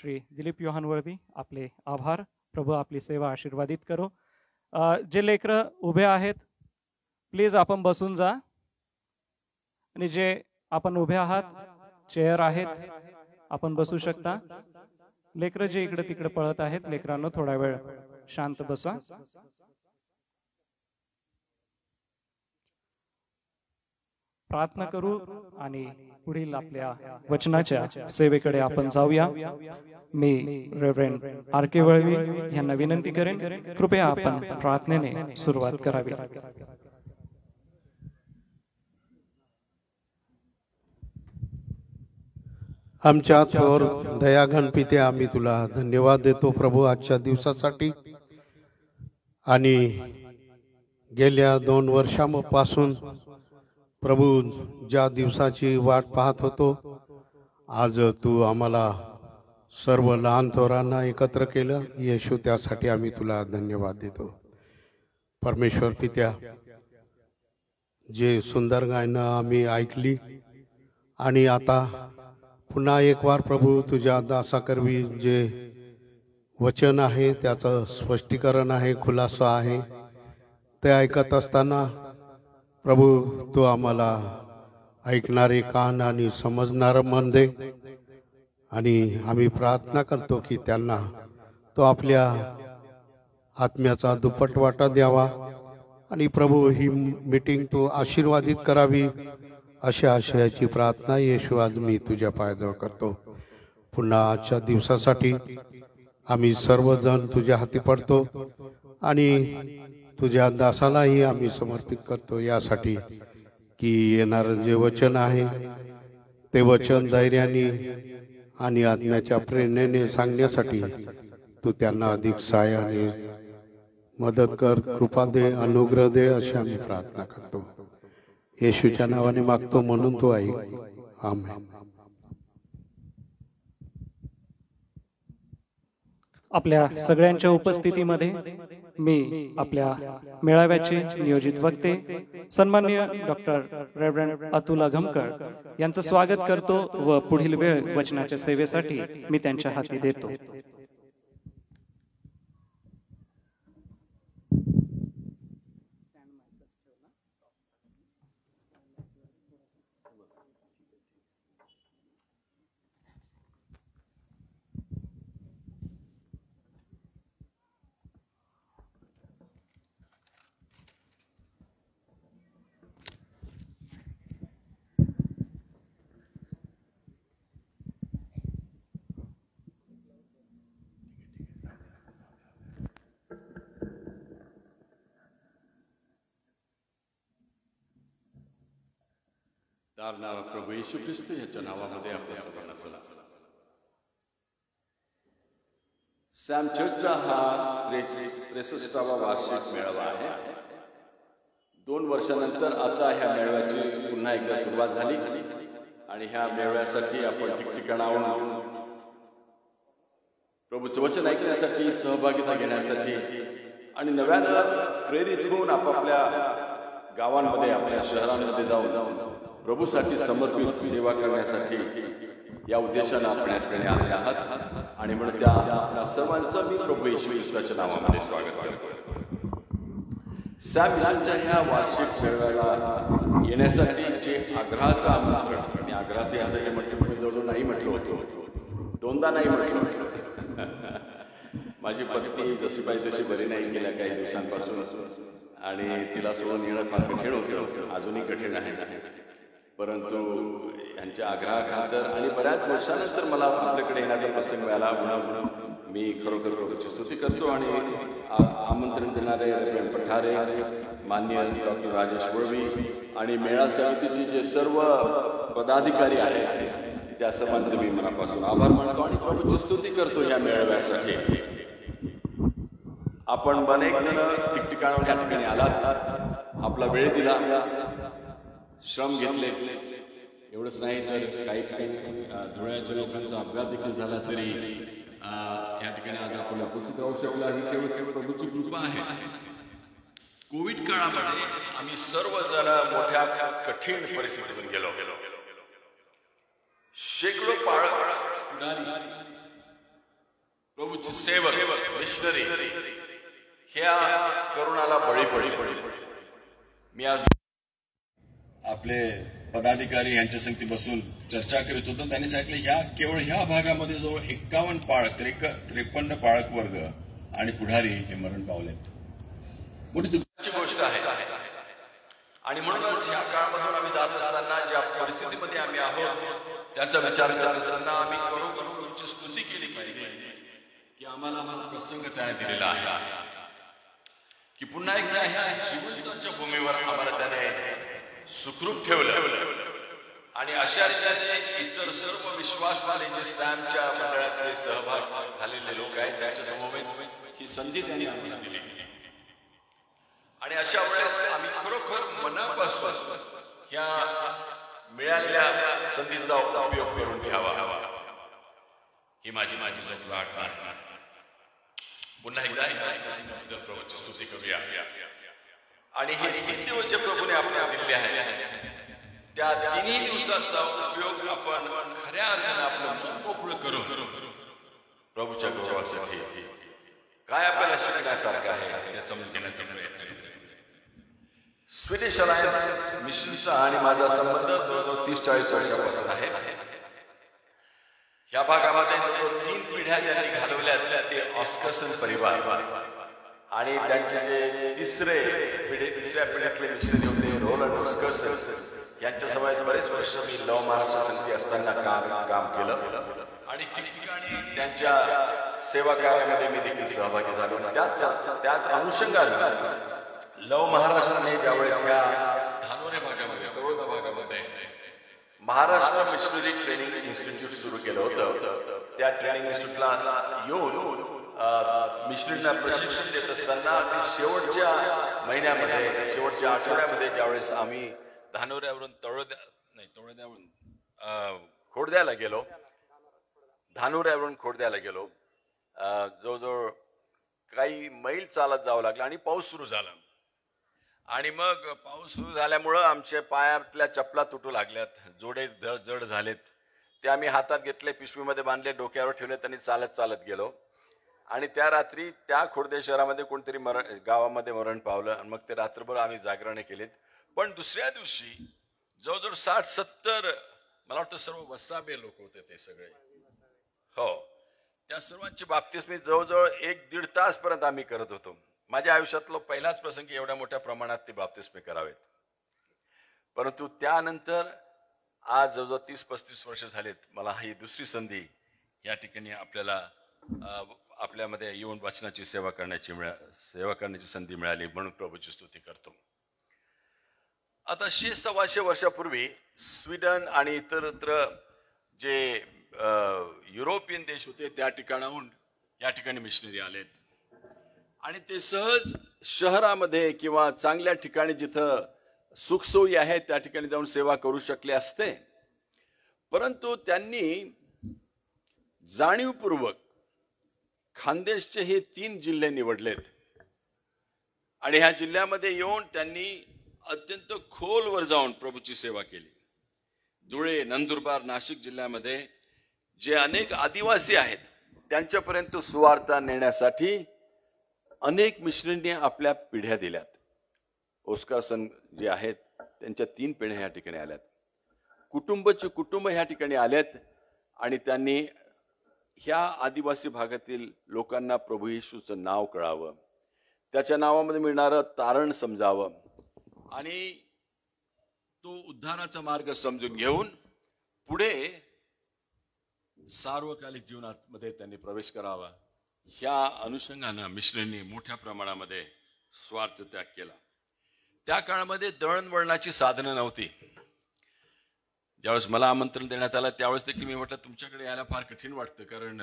श्री दिलीप योहान वळवी आपले आभार प्रभू आपली सेवा आशीर्वादित करो जे लेकर उभे आहेत प्लीज आपण बसून जा आणि जे आपण उभे आहात चेअर आहेत आपण बसू शकता लेकरं जे इकडे तिकडे पळत आहेत लेकरांना थोडा वेळ शांत बसा प्रार्थना करू आणि पुढील आपल्या वचनाच्या सेवेकडे आपण जाऊया मी रेव्हरेंड आर के वळवी यांना विनंती करेन कृपया आपण प्रार्थनेने सुरुवात करावी आमच्या थोर दया आम्ही तुला धन्यवाद देतो प्रभू आजच्या दिवसासाठी आणि गेल्या दोन वर्षांपासून प्रभू ज्या दिवसाची वाट पाहत होतो आज तू आम्हाला सर्व लहान थोरांना एकत्र केलं येशू त्यासाठी आम्ही तुला धन्यवाद देतो परमेश्वर पित्या जे सुंदर गायनं आम्ही ऐकली आणि आता पुन्हा एक वार प्रभू तुझ्या दासाकरवी जे वचन आहे त्याचं स्पष्टीकरण आहे खुलासा आहे ते ऐकत असताना प्रभू तू आम्हाला ऐकणारे कान आणि समजणारं मन दे आणि आम्ही प्रार्थना करतो की त्यांना तो आपल्या आत्म्याचा दुप्पट वाटा द्यावा आणि प्रभू ही मीटिंग तू आशीर्वादित करावी अशा आशयाची प्रार्थना येशू आज मी तुझ्या पायाजवळ करतो पुन्हा आजच्या दिवसासाठी आम्ही सर्वजण तुझ्या हाती पडतो आणि तुझ्या दासालाही आम्ही समर्पित करतो यासाठी की येणारं जे वचन आहे ते वचन धैर्याने आणि आज्ञाच्या प्रेरणेने सांगण्यासाठी तू त्यांना अधिक सहाय्याने मदत कर कृपा दे अनुग्रह दे अशी आम्ही प्रार्थना करतो येशूच्या नावाने मागतो म्हणून तो आई आम्ही आपल्या सगळ्यांच्या उपस्थितीमध्ये मी आपल्या मेळाव्याचे नियोजित वक्ते सन्मान्य डॉक्टर रेव्हरंड अतुल अघमकर यांचं स्वागत करतो व पुढील वेळ वचनाच्या सेवेसाठी मी त्यांच्या हाती देतो तार नाव प्रभू येशू ख्रिस्त याच्या नावामध्ये आपल्या सर्वांना सला सॅम चर्चचा हा त्रेसष्टावा वार्षिक मेळावा आहे दोन वर्षानंतर आता ह्या मेळाव्याची पुन्हा एकदा सुरुवात झाली आणि ह्या मेळाव्यासाठी आपण ठिकठिकाणाहून प्रभूचं वचन ऐकण्यासाठी सहभागिता घेण्यासाठी आणि नव्यानं प्रेरित होऊन आपापल्या गावांमध्ये आपल्या शहरांमध्ये जाऊन प्रभूसाठी समर्पित सेवा करण्यासाठी या उद्देशाने आपण आपल्याकडे आले आहात आणि म्हणून त्या आपल्या सर्वांचं मी प्रभू येशू ईश्वराच्या नावामध्ये स्वागत करतो सॅम ह्या वार्षिक मेळाव्याला येण्यासाठी जे आग्रहाचं आमंत्रण मी आग्रहाचे असं जे म्हटलं म्हणजे जवळजवळ नाही म्हटलं होतं दोनदा नाही म्हटलं माझी पत्नी जशी पाहिजे तशी बरी नाही गेल्या काही दिवसांपासून आणि तिला सोडून येणं फार कठीण होतं अजूनही कठीण आहे परंतु यांच्या आग्रहाखातर आणि बऱ्याच वर्षानंतर मला आपल्याकडे येण्याचा प्रसंग मिळाला म्हणून मी खरोखर रोगाची स्तुती करतो आणि आमंत्रण देणारे रवीण पठारे मान्य डॉक्टर राजेश वळवी आणि मेळा समितीचे जे सर्व पदाधिकारी आहेत त्या सर्वांचं मी मनापासून आभार मानतो आणि प्रभूची स्तुती करतो या मेळाव्यासाठी आपण अनेक जण ठिकठिकाणाहून या ठिकाणी आला आपला वेळ दिला श्रम घेतले एवढंच नाही तर काही काही धुळ्याच्या लोकांचा अपघात देखील झाला तरी या ठिकाणी आज आपण उपस्थित राहू शकलो ही केवळ प्रभूची कृपा आहे कोविड काळामध्ये आम्ही सर्व सर्वजण मोठ्या कठीण परिस्थितीतून गेलो गेलो शेकडो पाळ प्रभूचे सेवक मिशनरी ह्या करुणाला बळी पडली पडली मी आज आपले पदाधिकारी यांच्या संगती बसून चर्चा करीत होतो त्यांनी सांगितलं या केवळ ह्या भागामध्ये जवळ एक्कावन्न पाळ त्रेक त्रेपन्न पाळक वर्ग आणि पुढारी हे मरण पावले दुःखाची गोष्ट आहे आणि म्हणूनच या काळामधून आम्ही जात असताना ज्या परिस्थितीमध्ये आम्ही आहोत त्याचा विचार करत असताना आम्ही गुरुची स्तुती केली पाहिजे की आम्हाला हा प्रसंग त्याने दिलेला आहे की पुन्हा एकदा ह्या शिवसेनाच्या भूमीवर आम्हाला त्याने सुखरूप ठेवलं आणि अशा अशा इतर सर्व विश्वासणारे जे सॅमच्या मंडळाचे सहभाग झालेले लोक आहेत त्यांच्या समोर ही संधी त्यांनी दिली आणि अशा वेळेस आम्ही खरोखर मनापासून या मिळालेल्या संधीचा उपयोग करून घ्यावा हवा ही माझी माझी माझी वाट पुन्हा एकदा प्रभूची स्तुती करूया आणि हे तीन दिवस जे प्रभूने आपल्या दिले आहे त्या तिन्ही दिवसाचा उपयोग आपण खऱ्या अर्थाने आपलं मन मोकळं करू प्रभूच्या गौरवासाठी काय आपल्याला शिकण्यासारखं आहे ते समजण्याचा प्रयत्न स्वीडिश अलायन्स मिशनचा आणि माझा संबंध तीस चाळीस वर्षापासून आहे ह्या भागामध्ये तीन पिढ्या ज्यांनी घालवल्या ते ऑस्कर्सन परिवार आणि त्यांचे जे तिसरे तिसऱ्या फिड्यातले मिश्र होते रोलंड डुस्कर्स यांच्या सवयच बरेच वर्ष मी लव महाराष्ट्र समिती असताना काम काम केलं आणि ठिकठिकाणी त्यांच्या सेवा कार्यामध्ये मी देखील सहभागी झालो त्याच त्याच अनुषंगाने लव महाराष्ट्राने ज्यावेळेस या धानोरे भागामध्ये भागामध्ये महाराष्ट्र मिशनरी ट्रेनिंग इन्स्टिट्यूट सुरू केलं होतं त्या ट्रेनिंग इन्स्टिट्यूटला येऊन मिश्रींना प्रशिक्षण देत असताना शेवटच्या महिन्यामध्ये शेवटच्या आठवड्यामध्ये ज्यावेळेस आम्ही धानोऱ्यावरून तळोद्या नाही तळोद्यावरून खोडद्याला गेलो धानोऱ्यावरून खोडद्याला गेलो जवळजवळ काही मैल चालत जावं लागलं आणि पाऊस सुरू झाला आणि मग पाऊस सुरू झाल्यामुळं आमच्या पायातल्या चपला तुटू लागल्यात जोडे जड जड झालेत ते आम्ही हातात घेतले पिशवीमध्ये बांधले डोक्यावर ठेवले त्यांनी चालत चालत गेलो आणि त्या रात्री त्या खुर्दे शहरामध्ये कोणतरी मरण गावामध्ये मरण पावलं आणि मग ते रात्रभर आम्ही जागरणे केलेत पण दुसऱ्या दिवशी जवळजवळ साठ सत्तर मला वाटतं सर्व वसाबे लोक होते ते सगळे हो त्या सर्वांची बाबतीस मी जवळजवळ एक दीड तासपर्यंत आम्ही करत होतो माझ्या आयुष्यातलं पहिलाच प्रसंग एवढ्या मोठ्या प्रमाणात ते मी करावेत परंतु त्यानंतर आज जवळजवळ तीस पस्तीस वर्ष झालेत मला ही दुसरी संधी या ठिकाणी आपल्याला आपल्यामध्ये येऊन वाचनाची सेवा करण्याची मिळा सेवा करण्याची संधी मिळाली म्हणून प्रभूची स्तुती करतो आता शे सव्वाशे वर्षापूर्वी स्वीडन आणि इतरत्र जे युरोपियन देश होते त्या ठिकाणाहून या ठिकाणी मिशनरी आलेत आणि ते सहज शहरामध्ये किंवा चांगल्या ठिकाणी जिथं सुखसोयी आहे त्या ठिकाणी जाऊन सेवा करू शकले असते परंतु त्यांनी जाणीवपूर्वक खानदेशचे हे तीन जिल्हे निवडलेत आणि ह्या जिल्ह्यामध्ये येऊन त्यांनी अत्यंत खोलवर जाऊन प्रभूची सेवा केली धुळे नंदुरबार नाशिक जिल्ह्यामध्ये जे अनेक आदिवासी आहेत त्यांच्यापर्यंत सुवार्ता नेण्यासाठी अनेक मिश्रींनी आपल्या पिढ्या दिल्यात ओस्का सन जे आहेत त्यांच्या तीन पिढ्या ह्या ठिकाणी आल्यात कुटुंबचे कुटुंब ह्या ठिकाणी आल्यात आणि त्यांनी ह्या आदिवासी भागातील लोकांना प्रभू येशूचं नाव कळावं त्याच्या नावामध्ये मिळणारं तारण समजावं आणि तो उद्धाराचा मार्ग समजून घेऊन पुढे सार्वकालिक जीवनात मध्ये त्यांनी प्रवेश करावा ह्या अनुषंगानं मिश्रेंनी मोठ्या प्रमाणामध्ये स्वार्थ त्याग केला त्या काळामध्ये दळणवळणाची साधनं नव्हती ज्यावेळेस मला आमंत्रण देण्यात आलं त्यावेळेस देखील मी म्हटलं तुमच्याकडे यायला फार कठीण वाटतं कारण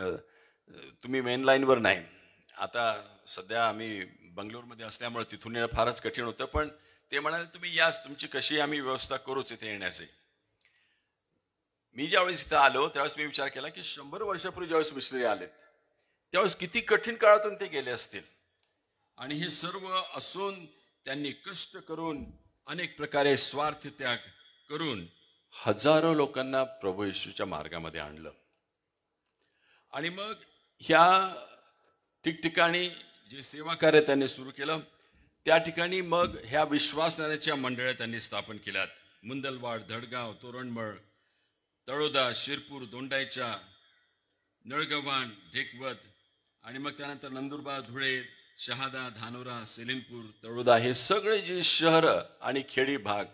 तुम्ही मेन लाईनवर नाही आता सध्या आम्ही बंगलोरमध्ये असल्यामुळे तिथून येणं फारच कठीण होतं पण ते म्हणाले तुम्ही याच तुमची कशी आम्ही व्यवस्था करूच इथे येण्याचे मी ज्यावेळेस इथं आलो त्यावेळेस मी विचार केला की शंभर वर्षापूर्वी ज्यावेळेस मिश्रे आलेत त्यावेळेस किती कठीण काळातून ते गेले असतील आणि हे सर्व असून त्यांनी कष्ट करून अनेक प्रकारे स्वार्थ त्याग करून हजारो लोकांना प्रभू येशूच्या मार्गामध्ये आणलं आणि मग ह्या ठिकठिकाणी जे सेवा कार्य त्यांनी सुरू केलं त्या ठिकाणी मग ह्या विश्वासनाऱ्याच्या मंडळ्या त्यांनी स्थापन केल्यात मुंदलवाड धडगाव तोरणमळ तळोदा शिरपूर दोंडायच्या नळगव्हाण ढेकवत आणि मग त्यानंतर नंदुरबार धुळे शहादा धानोरा सेलिमपूर तळोदा हे सगळे जे शहर आणि खेडी भाग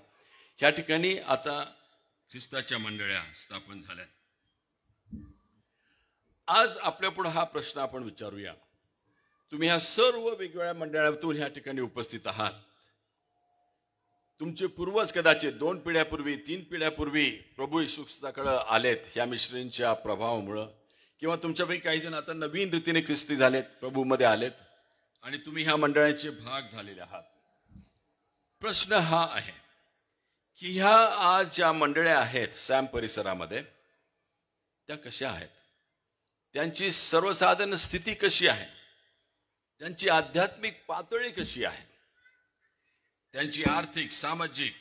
ह्या ठिकाणी आता ख्रिस्ताच्या मंडळ्या स्थापन झाल्या आज पुढे हा प्रश्न आपण विचारूया तुम्ही ह्या सर्व वेगवेगळ्या मंडळातून ह्या ठिकाणी उपस्थित आहात तुमचे पूर्वज कदाचित दोन पिढ्यापूर्वी तीन पिढ्यापूर्वी प्रभू ख्रिस्ताकडे आलेत ह्या मिश्रींच्या प्रभावामुळं किंवा तुमच्यापैकी काही जण आता नवीन रीतीने ख्रिस्ती झालेत प्रभूमध्ये आलेत आणि तुम्ही ह्या मंडळाचे भाग झालेले आहात प्रश्न हा आहे की ह्या आज ज्या मंडळ्या आहेत सॅम परिसरामध्ये त्या कशा आहेत त्यांची सर्वसाधारण स्थिती कशी आहे त्यांची आध्यात्मिक पातळी कशी आहे त्यांची आर्थिक सामाजिक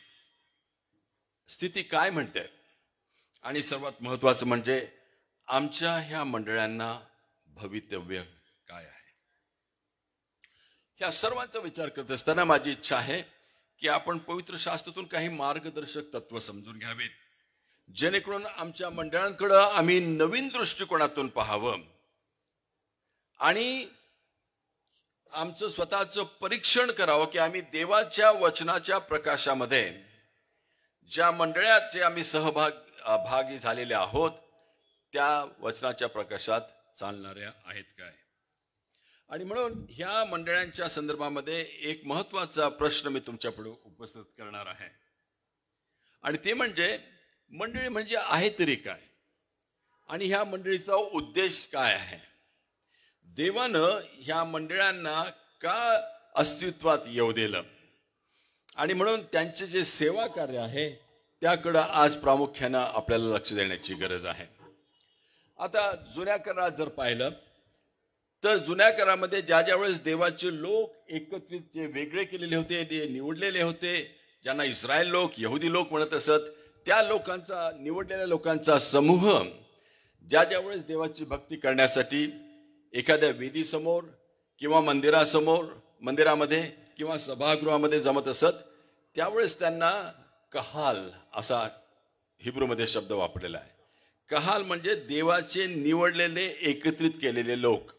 स्थिती काय म्हणते आणि सर्वात महत्वाचं म्हणजे आमच्या ह्या मंडळांना भवितव्य काय आहे ह्या सर्वांचा विचार करत असताना माझी इच्छा आहे की आपण पवित्र शास्त्रातून काही मार्गदर्शक तत्व समजून घ्यावीत जेणेकरून आमच्या मंडळांकडं आम्ही नवीन दृष्टिकोनातून पाहावं आणि आमचं स्वतःचं परीक्षण करावं की आम्ही देवाच्या वचनाच्या प्रकाशामध्ये ज्या मंडळात जे आम्ही सहभाग भागी झालेले आहोत त्या वचनाच्या प्रकाशात चालणाऱ्या आहेत काय आणि म्हणून ह्या मंडळांच्या संदर्भामध्ये एक महत्त्वाचा प्रश्न मी तुमच्यापुढे उपस्थित करणार आहे आणि ते म्हणजे मंडळी म्हणजे आहे तरी काय आणि ह्या मंडळीचा उद्देश काय आहे देवानं ह्या मंडळांना का अस्तित्वात येऊ दिलं आणि म्हणून त्यांचे जे सेवा कार्य आहे त्याकडं आज प्रामुख्यानं आपल्याला लक्ष देण्याची गरज आहे आता जुन्या करारात जर पाहिलं तर जुन्या काळामध्ये ज्या ज्या वेळेस देवाचे लोक एकत्रित जे वेगळे केलेले होते जे निवडलेले होते ज्यांना इस्रायल लोक यहुदी लोक म्हणत असत त्या लोकांचा निवडलेल्या लोकांचा समूह ज्या ज्या वेळेस देवाची भक्ती करण्यासाठी एखाद्या वेदीसमोर किंवा मंदिरासमोर मंदिरामध्ये किंवा सभागृहामध्ये जमत असत त्यावेळेस त्यांना कहाल असा हिब्रूमध्ये शब्द वापरलेला आहे कहाल म्हणजे देवाचे निवडलेले एकत्रित केलेले लोक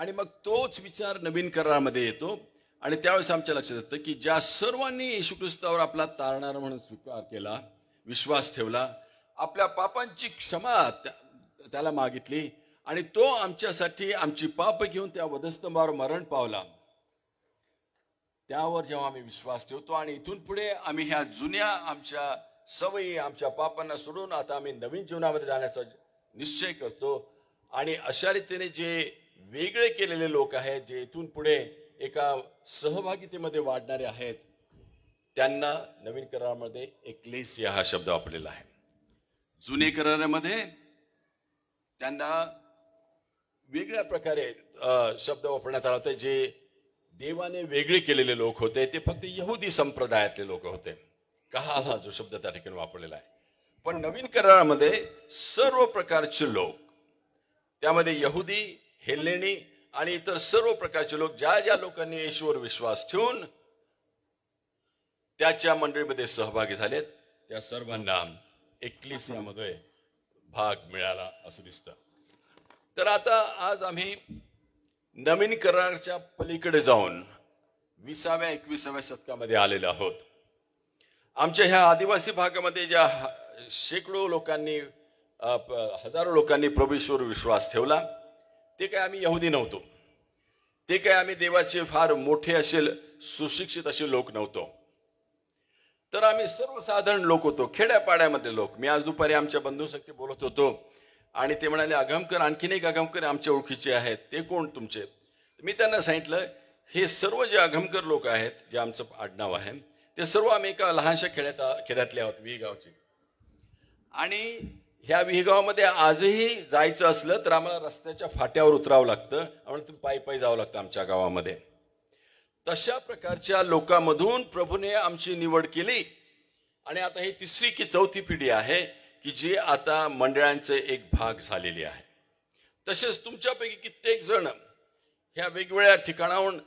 आणि मग तोच विचार नवीन करारामध्ये येतो आणि त्यावेळेस आमच्या लक्षात येतं की ज्या सर्वांनी येशू ख्रिस्तावर आपला तारणार म्हणून स्वीकार केला विश्वास ठेवला आपल्या पापांची क्षमा त्याला मागितली आणि तो आमच्यासाठी आमची पाप घेऊन त्या वधस्तंभावर मरण पावला त्यावर जेव्हा आम्ही विश्वास ठेवतो आणि इथून पुढे आम्ही ह्या जुन्या आमच्या सवयी आमच्या पापांना सोडून आता आम्ही नवीन जीवनामध्ये जाण्याचा निश्चय करतो आणि अशा रीतीने जे वेगळे केलेले लोक आहेत जे इथून पुढे एका सहभागितेमध्ये वाढणारे आहेत त्यांना नवीन करारामध्ये एकलेसिया हा शब्द वापरलेला आहे जुने करारामध्ये त्यांना वेगळ्या प्रकारे शब्द वापरण्यात आला होता जे देवाने वेगळे केलेले लोक होते ते फक्त यहुदी संप्रदायातले लोक होते कहा हा जो शब्द त्या ठिकाणी वापरलेला आहे पण नवीन करारामध्ये सर्व प्रकारचे लोक त्यामध्ये यहुदी हेलेणी आणि इतर सर्व प्रकारचे लोक ज्या ज्या लोकांनी येशूवर विश्वास ठेवून त्याच्या मंडळीमध्ये सहभागी झालेत त्या सर्वांना यामध्ये भाग मिळाला असं दिसतं तर आता आज आम्ही नवीन करारच्या पलीकडे जाऊन विसाव्या एकविसाव्या शतकामध्ये आलेलो आहोत आमच्या ह्या आदिवासी भागामध्ये ज्या शेकडो लोकांनी हजारो लोकांनी प्रभेश्वर विश्वास ठेवला ते काय आम्ही यहुदी नव्हतो ते काय आम्ही देवाचे फार मोठे असेल सुशिक्षित असे लोक नव्हतो तर आम्ही सर्वसाधारण लोक होतो खेड्यापाड्यामधले लोक मी आज दुपारी आमच्या बंधूंसक्ती बोलत होतो आणि ते म्हणाले अगमकर आणखीन एक अगमकर आमच्या ओळखीचे आहेत ते कोण तुमचे मी त्यांना सांगितलं हे सर्व जे अगमकर लोक आहेत जे आमचं आडनाव आहे ते सर्व आम्ही एका लहानशा खेड्यात खेड्यातले आहोत वी गावचे आणि ह्या विहिगावामध्ये आजही जायचं असलं तर आम्हाला रस्त्याच्या फाट्यावर उतरावं लागतं आम्हाला पायी पायी जावं लागतं आमच्या गावामध्ये तशा प्रकारच्या लोकांमधून प्रभूने आमची निवड केली आणि आता ही तिसरी की चौथी पिढी आहे की जी आता मंडळांचे एक भाग झालेली आहे तसेच तुमच्यापैकी कित्येक जण ह्या वेगवेगळ्या ठिकाणाहून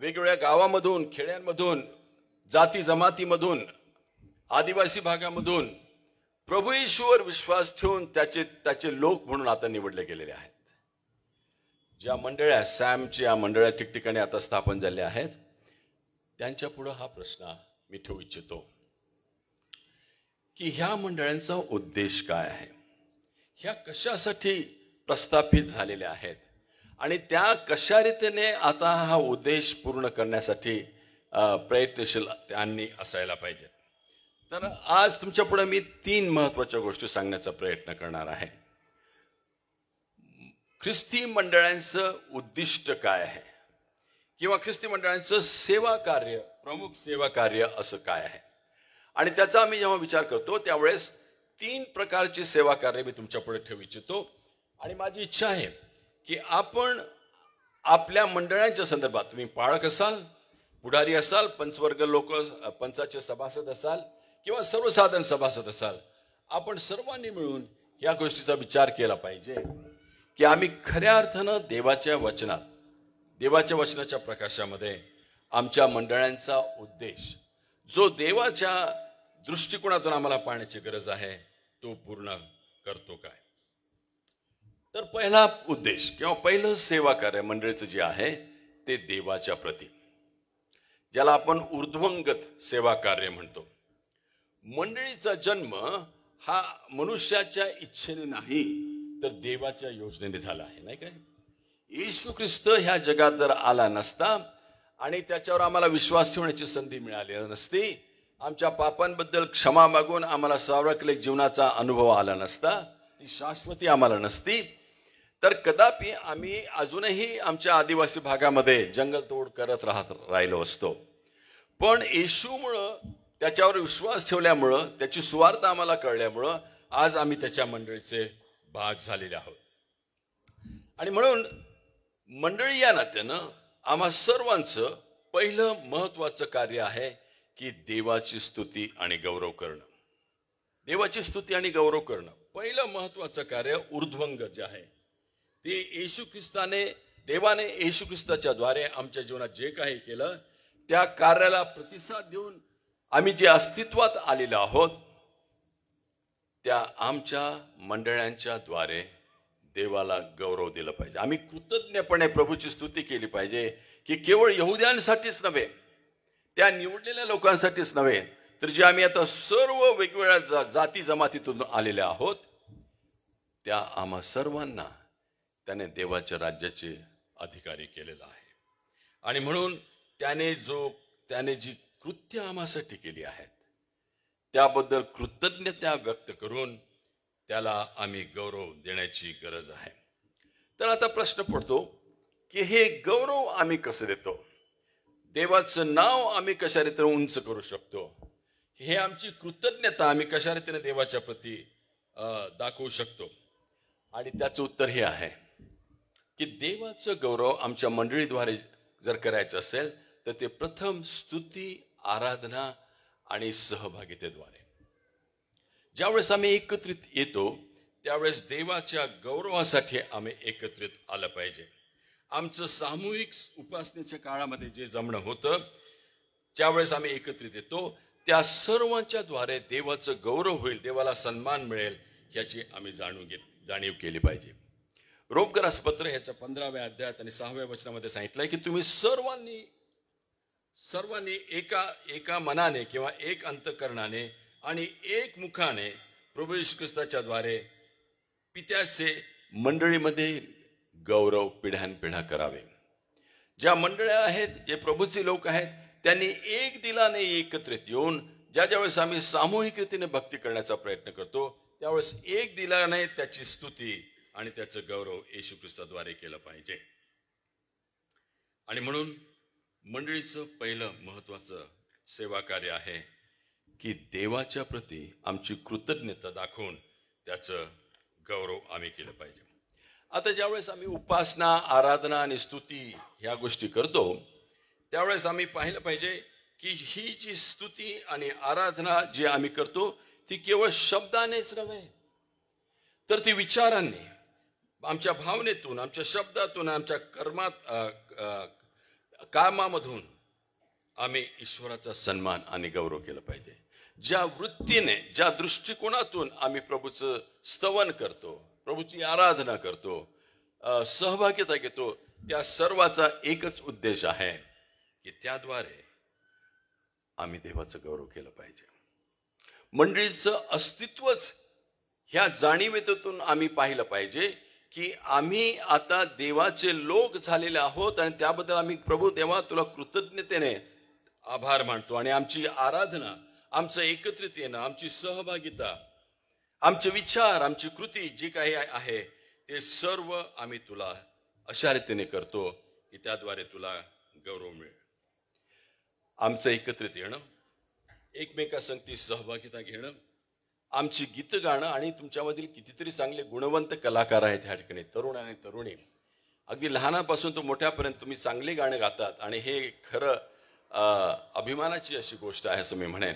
वेगवेगळ्या गावामधून खेड्यांमधून जाती जमातीमधून आदिवासी भागामधून प्रभू येशूवर विश्वास ठेवून त्याचे त्याचे लोक म्हणून आता निवडले गेलेले आहेत ज्या मंडळ्या सॅमची या मंडळ्या ठिकठिकाणी आता स्थापन झाले आहेत त्यांच्या पुढं हा प्रश्न मी ठेवू इच्छितो की ह्या मंडळांचा उद्देश काय आहे ह्या कशासाठी प्रस्थापित झालेल्या आहेत आणि त्या कशा रीतीने आता हा उद्देश पूर्ण करण्यासाठी प्रयत्नशील त्यांनी असायला पाहिजेत तर आज तुमच्या पुढे मी तीन महत्वाच्या गोष्टी सांगण्याचा प्रयत्न करणार आहे ख्रिस्ती मंडळांचं उद्दिष्ट काय आहे किंवा ख्रिस्ती मंडळांचं सेवा कार्य प्रमुख सेवा कार्य असं काय आहे आणि त्याचा आम्ही जेव्हा विचार करतो त्यावेळेस तीन प्रकारची सेवा कार्य मी तुमच्या पुढे ठेवू इच्छितो आणि माझी इच्छा आहे की आपण आपल्या मंडळांच्या संदर्भात तुम्ही पाळक असाल पुढारी असाल पंचवर्ग लोक पंचाचे सभासद असाल किंवा सर्वसाधारण सभासद असाल आपण सर्वांनी मिळून या गोष्टीचा विचार केला पाहिजे की आम्ही खऱ्या अर्थानं देवाच्या वचनात देवाच्या वचनाच्या प्रकाशामध्ये आमच्या मंडळांचा उद्देश जो देवाच्या दृष्टिकोनातून आम्हाला पाहण्याची गरज आहे तो पूर्ण करतो काय तर पहिला उद्देश किंवा पहिलं सेवा कार्य मंडळीचं जे आहे ते देवाच्या प्रती ज्याला आपण ऊर्ध्वंगत सेवा कार्य म्हणतो मंडळीचा जन्म हा मनुष्याच्या इच्छेने नाही तर देवाच्या योजनेने झाला आहे नाही काय येशू ख्रिस्त ह्या जगात जर आला नसता आणि त्याच्यावर आम्हाला विश्वास ठेवण्याची संधी मिळाली नसती आमच्या पापांबद्दल क्षमा मागून आम्हाला सावरकले जीवनाचा अनुभव आला नसता ती शाश्वती आम्हाला नसती तर कदापि आम्ही अजूनही आमच्या आदिवासी भागामध्ये जंगलतोड करत राहत राहिलो असतो पण येशूमुळं त्याच्यावर विश्वास ठेवल्यामुळं त्याची सुवार्थ आम्हाला कळल्यामुळं आज आम्ही त्याच्या मंडळीचे भाग झालेले आहोत आणि म्हणून मंडळी या नात्यानं आम्हा सर्वांचं पहिलं महत्वाचं कार्य आहे की देवाची स्तुती आणि गौरव करणं देवाची स्तुती आणि गौरव करणं पहिलं महत्वाचं कार्य ऊर्ध्वंग जे आहे ते येशू ख्रिस्ताने देवाने येशू ख्रिस्ताच्या द्वारे आमच्या जीवनात जे काही केलं त्या कार्याला प्रतिसाद देऊन आम्ही जे अस्तित्वात आलेलो आहोत त्या आमच्या मंडळांच्या द्वारे देवाला गौरव दिलं पाहिजे आम्ही कृतज्ञपणे प्रभूची स्तुती केली पाहिजे की केवळ यहुद्यांसाठीच नव्हे त्या निवडलेल्या लोकांसाठीच नव्हे तर जे आम्ही आता सर्व वेगवेगळ्या जा जाती जमातीतून आलेल्या आहोत त्या आम्हा सर्वांना त्याने देवाच्या राज्याचे अधिकारी केलेला आहे आणि म्हणून त्याने जो त्याने जी कृत्य आम्हासाठी केली आहेत त्याबद्दल कृतज्ञता व्यक्त करून त्याला आम्ही गौरव देण्याची गरज आहे तर आता प्रश्न पडतो की हे गौरव आम्ही कसं देतो देवाचं नाव आम्ही कशा रीतीने उंच करू शकतो हे आमची कृतज्ञता आम्ही कशा रीतीने देवाच्या प्रती दाखवू शकतो आणि त्याचं उत्तर हे आहे की देवाचं गौरव आमच्या मंडळीद्वारे जर करायचं असेल तर ते प्रथम स्तुती आराधना आणि सहभागितेद्वारे ज्यावेळेस आम्ही एकत्रित येतो त्यावेळेस देवाच्या गौरवासाठी आम्ही एकत्रित आलं पाहिजे आमचं सामूहिक उपासनेच्या काळामध्ये जे जमणं होतं ज्यावेळेस आम्ही एकत्रित येतो त्या सर्वांच्या द्वारे देवाचं गौरव होईल देवाला सन्मान मिळेल याची आम्ही जाणून घेत जाणीव केली पाहिजे पत्र ह्याच्या पंधराव्या अध्यायात आणि सहाव्या वचनामध्ये सांगितलं आहे की तुम्ही सर्वांनी सर्वांनी एका एका मनाने किंवा एक अंतकरणाने आणि एक मुखाने प्रभू ख्रिस्ताच्या द्वारे पित्याचे मंडळीमध्ये गौरव पिढ्यानपिढ्या करावे ज्या मंडळ्या आहेत जे प्रभूचे लोक आहेत त्यांनी एक दिलाने एकत्रित येऊन ज्या ज्यावेळेस आम्ही सामूहिक रीतीने भक्ती करण्याचा प्रयत्न करतो त्यावेळेस एक दिलाने त्याची स्तुती आणि त्याचं गौरव येशू ख्रिस्ताद्वारे केलं पाहिजे आणि म्हणून मंडळीचं पहिलं महत्त्वाचं सेवा कार्य आहे की देवाच्या प्रती आमची कृतज्ञता दाखवून त्याचं गौरव आम्ही केलं पाहिजे आता ज्यावेळेस आम्ही उपासना आराधना आणि स्तुती ह्या गोष्टी करतो त्यावेळेस आम्ही पाहिलं पाहिजे की ही जी स्तुती आणि आराधना जी आम्ही करतो ती केवळ शब्दानेच नव्हे तर ती विचारांनी आमच्या भावनेतून आमच्या शब्दातून आमच्या कर्मात कामामधून आम्ही ईश्वराचा सन्मान आणि गौरव केला पाहिजे ज्या वृत्तीने ज्या दृष्टिकोनातून आम्ही प्रभूचं स्तवन करतो प्रभूची आराधना करतो सहभागिता घेतो त्या सर्वाचा एकच उद्देश आहे की त्याद्वारे आम्ही देवाचं गौरव केलं पाहिजे मंडळीचं अस्तित्वच ह्या जाणीवेतून आम्ही पाहिलं पाहिजे की आम्ही आता देवाचे लोक झालेले आहोत आणि त्याबद्दल आम्ही प्रभू देवा तुला कृतज्ञतेने आभार मानतो आणि आमची आराधना आमचं एकत्रित येणं आमची सहभागिता आमचे विचार आमची कृती जी काही आहे ते सर्व आम्ही तुला अशा रीतीने करतो की त्याद्वारे तुला गौरव मिळेल आमचं एकत्रित येणं संगती सहभागिता घेणं आमची गीत गाणं आणि तुमच्यामधील कितीतरी चांगले गुणवंत कलाकार आहेत ह्या ठिकाणी तरुण आणि तरुणी अगदी लहानापासून तो मोठ्यापर्यंत तुम्ही चांगले गाणं गातात आणि हे खरं अभिमानाची अशी गोष्ट आहे असं मी म्हणेन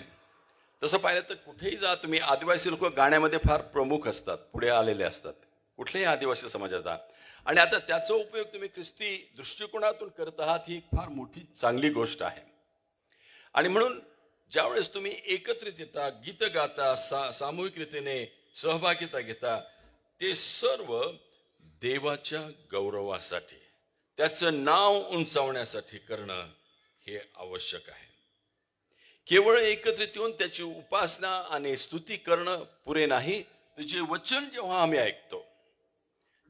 तसं पाहिलं तर कुठेही जा तुम्ही आदिवासी लोक गाण्यामध्ये फार प्रमुख असतात पुढे आलेले असतात कुठल्याही आदिवासी समाजाचा आणि आता त्याचा उपयोग तुम्ही ख्रिस्ती दृष्टिकोनातून करत आहात ही फार मोठी चांगली गोष्ट आहे आणि म्हणून ज्यावेळेस तुम्ही एकत्रित येता गीत गाता सा सामूहिक रीतीने सहभागिता घेता ते सर्व देवाच्या गौरवासाठी त्याचं नाव उंचावण्यासाठी करणं हे आवश्यक आहे केवळ एकत्रित येऊन त्याची उपासना आणि स्तुती करणं पुरे नाही तर जे वचन जेव्हा आम्ही ऐकतो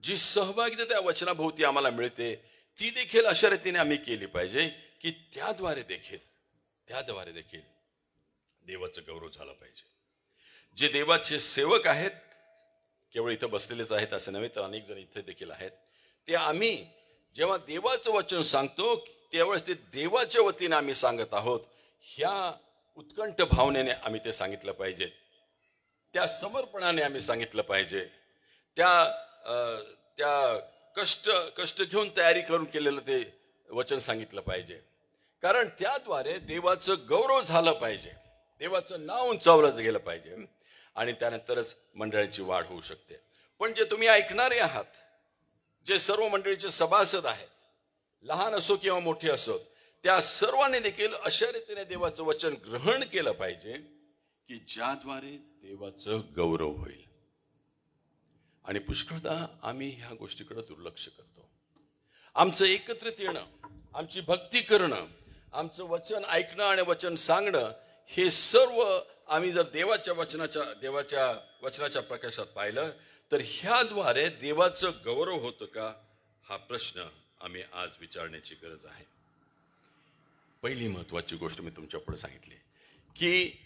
जी सहभागिता त्या वचनाभोवती आम्हाला मिळते ती देखील अशा रीतीने आम्ही केली पाहिजे की त्याद्वारे देखील त्याद्वारे देखील देवाचं गौरव झालं पाहिजे जे देवाचे सेवक आहेत केवळ इथं बसलेलेच आहेत असं नव्हे तर अनेक जण इथे देखील आहेत ते आम्ही जेव्हा देवाचं वचन सांगतो त्यावेळेस ते देवाच्या वतीने आम्ही सांगत आहोत ह्या उत्कंठ भावनेने आम्ही ते सांगितलं पाहिजे त्या समर्पणाने आम्ही सांगितलं पाहिजे त्या त्या कष्ट कष्ट घेऊन तयारी करून केलेलं ते वचन सांगितलं पाहिजे कारण त्याद्वारे देवाचं गौरव झालं पाहिजे देवाचं नाव उंचावलं गेलं पाहिजे आणि त्यानंतरच मंडळाची वाढ होऊ शकते पण जे तुम्ही ऐकणारे आहात जे सर्व मंडळीचे सभासद आहेत लहान असो किंवा मोठे असो त्या सर्वांनी देखील अशा रीतीने देवाचं वचन ग्रहण केलं पाहिजे की ज्याद्वारे देवाचं गौरव होईल आणि पुष्कळदा आम्ही ह्या गोष्टीकडे दुर्लक्ष करतो आमचं एकत्रित येणं आमची भक्ती करणं आमचं वचन ऐकणं आणि वचन सांगणं हे सर्व आम्ही जर देवाच्या वचनाच्या देवाच्या वचनाच्या प्रकाशात पाहिलं तर ह्याद्वारे देवाचं गौरव होतं का हा प्रश्न आम्ही आज विचारण्याची गरज आहे पहिली महत्वाची गोष्ट मी तुमच्या पुढे सांगितली की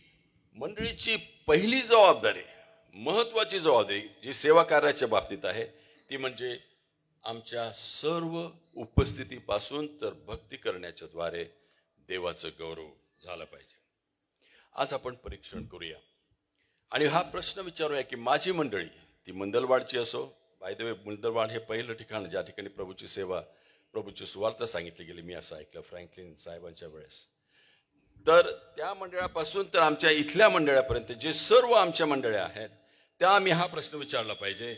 मंडळीची पहिली जबाबदारी महत्त्वाची जबाबदारी जी सेवा कार्याच्या बाबतीत आहे ती म्हणजे आमच्या सर्व उपस्थितीपासून तर भक्ती करण्याच्या द्वारे देवाचं गौरव झालं पाहिजे आज आपण परीक्षण करूया आणि हा प्रश्न विचारूया की माझी मंडळी ती मंदलवाडची असो बायदेवे मंदलवाड हे पहिलं ठिकाण ज्या ठिकाणी प्रभूची सेवा प्रभूची सुवार्थ सांगितली गेली मी असं ऐकलं फ्रँकलिन साहेबांच्या वेळेस तर त्या मंडळापासून तर आमच्या इथल्या मंडळापर्यंत जे सर्व आमच्या मंडळ्या आहेत त्या आम्ही हा प्रश्न विचारला पाहिजे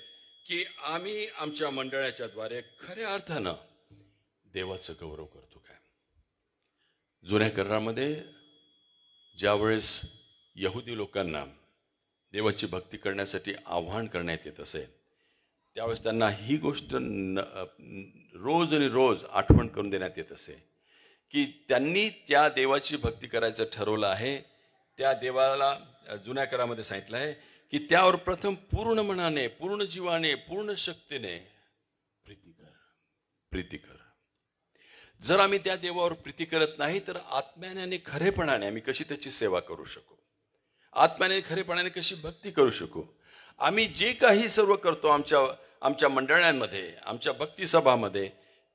की आम्ही आमच्या मंडळाच्या द्वारे खऱ्या अर्थानं देवाचं गौरव करतो काय जुन्या करारामध्ये ज्यावेळेस यहुदी लोकांना देवाची भक्ती करण्यासाठी आव्हान करण्यात येत असे त्यावेळेस त्यांना ही गोष्ट न रोज आणि रोज आठवण करून देण्यात येत असे की त्यांनी त्या देवाची भक्ती करायचं ठरवलं आहे त्या देवाला जुन्या करामध्ये सांगितलं आहे की त्यावर प्रथम पूर्ण मनाने पूर्ण जीवाने पूर्ण शक्तीने प्रीती कर प्रीती जर आम्ही त्या देवावर प्रीती करत नाही तर आत्म्याने खरेपणाने आम्ही कशी त्याची सेवा करू शकू आत्म्याने खरेपणाने कशी भक्ती करू शकू आम्ही जे काही सर्व करतो आमच्या आमच्या मंडळांमध्ये आमच्या सभामध्ये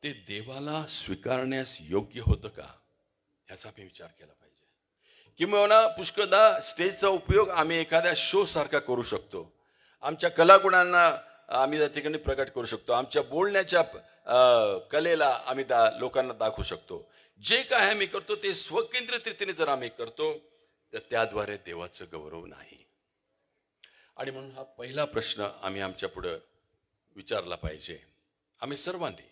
ते देवाला स्वीकारण्यास योग्य होतं का याचा आम्ही विचार केला पाहिजे किंवा पुष्कळदा स्टेजचा उपयोग आम्ही एखाद्या शोसारखा करू शकतो आमच्या कलागुणांना आम्ही त्या ठिकाणी प्रकट करू शकतो आमच्या बोलण्याच्या कलेला आम्ही दा लोकांना दाखवू शकतो जे काय आम्ही करतो ते स्वकेंद्रित रीतीने जर आम्ही करतो तर त्याद्वारे देवाचं गौरव नाही आणि म्हणून हा पहिला प्रश्न आम्ही आमच्या पुढं विचारला पाहिजे आम्ही सर्वांनी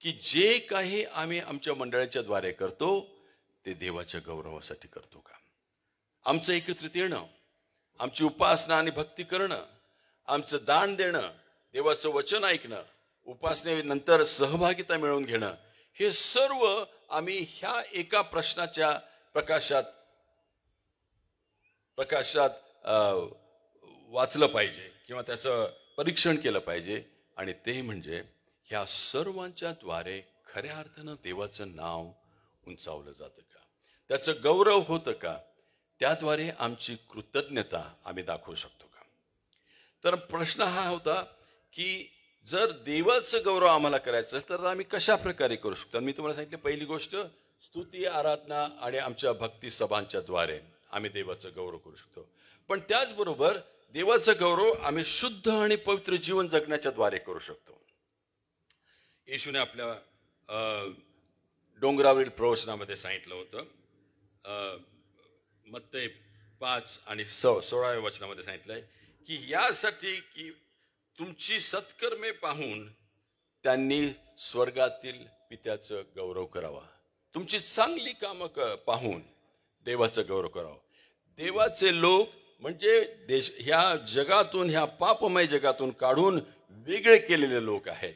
की जे काही आम्ही आमच्या मंडळाच्या द्वारे करतो ते देवाच्या गौरवासाठी करतो का आमचं एकत्रित येणं आमची उपासना आणि भक्ती करणं आमचं दान देणं देवाचं वचन ऐकणं नंतर सहभागिता मिळवून घेणं हे सर्व आम्ही ह्या एका प्रश्नाच्या प्रकाशात प्रकाशात वाचलं पाहिजे किंवा त्याचं परीक्षण केलं पाहिजे आणि ते म्हणजे ह्या सर्वांच्या द्वारे खऱ्या अर्थानं देवाचं नाव उंचावलं जातं का त्याचं गौरव होतं का त्याद्वारे आमची कृतज्ञता आम्ही दाखवू शकतो का तर प्रश्न हा होता की जर देवाचं गौरव आम्हाला करायचं तर आम्ही कशा प्रकारे करू शकतो मी तुम्हाला सांगितलं पहिली गोष्ट स्तुती आराधना आणि आमच्या भक्ती सभांच्या द्वारे आम्ही देवाचं गौरव करू शकतो पण त्याचबरोबर देवाचं गौरव आम्ही शुद्ध आणि पवित्र जीवन जगण्याच्या द्वारे करू शकतो येशूने आपल्या डोंगरावरील प्रवचनामध्ये सांगितलं होतं मत्ते पाच आणि स सोळाव्या वचनामध्ये सांगितलं आहे की यासाठी की तुमची सत्कर्मे पाहून त्यांनी स्वर्गातील पित्याचं गौरव करावा तुमची चांगली कामं क पाहून देवाचं गौरव करावं देवाचे लोक म्हणजे देश ह्या जगातून ह्या पापमय जगातून काढून वेगळे केलेले लोक आहेत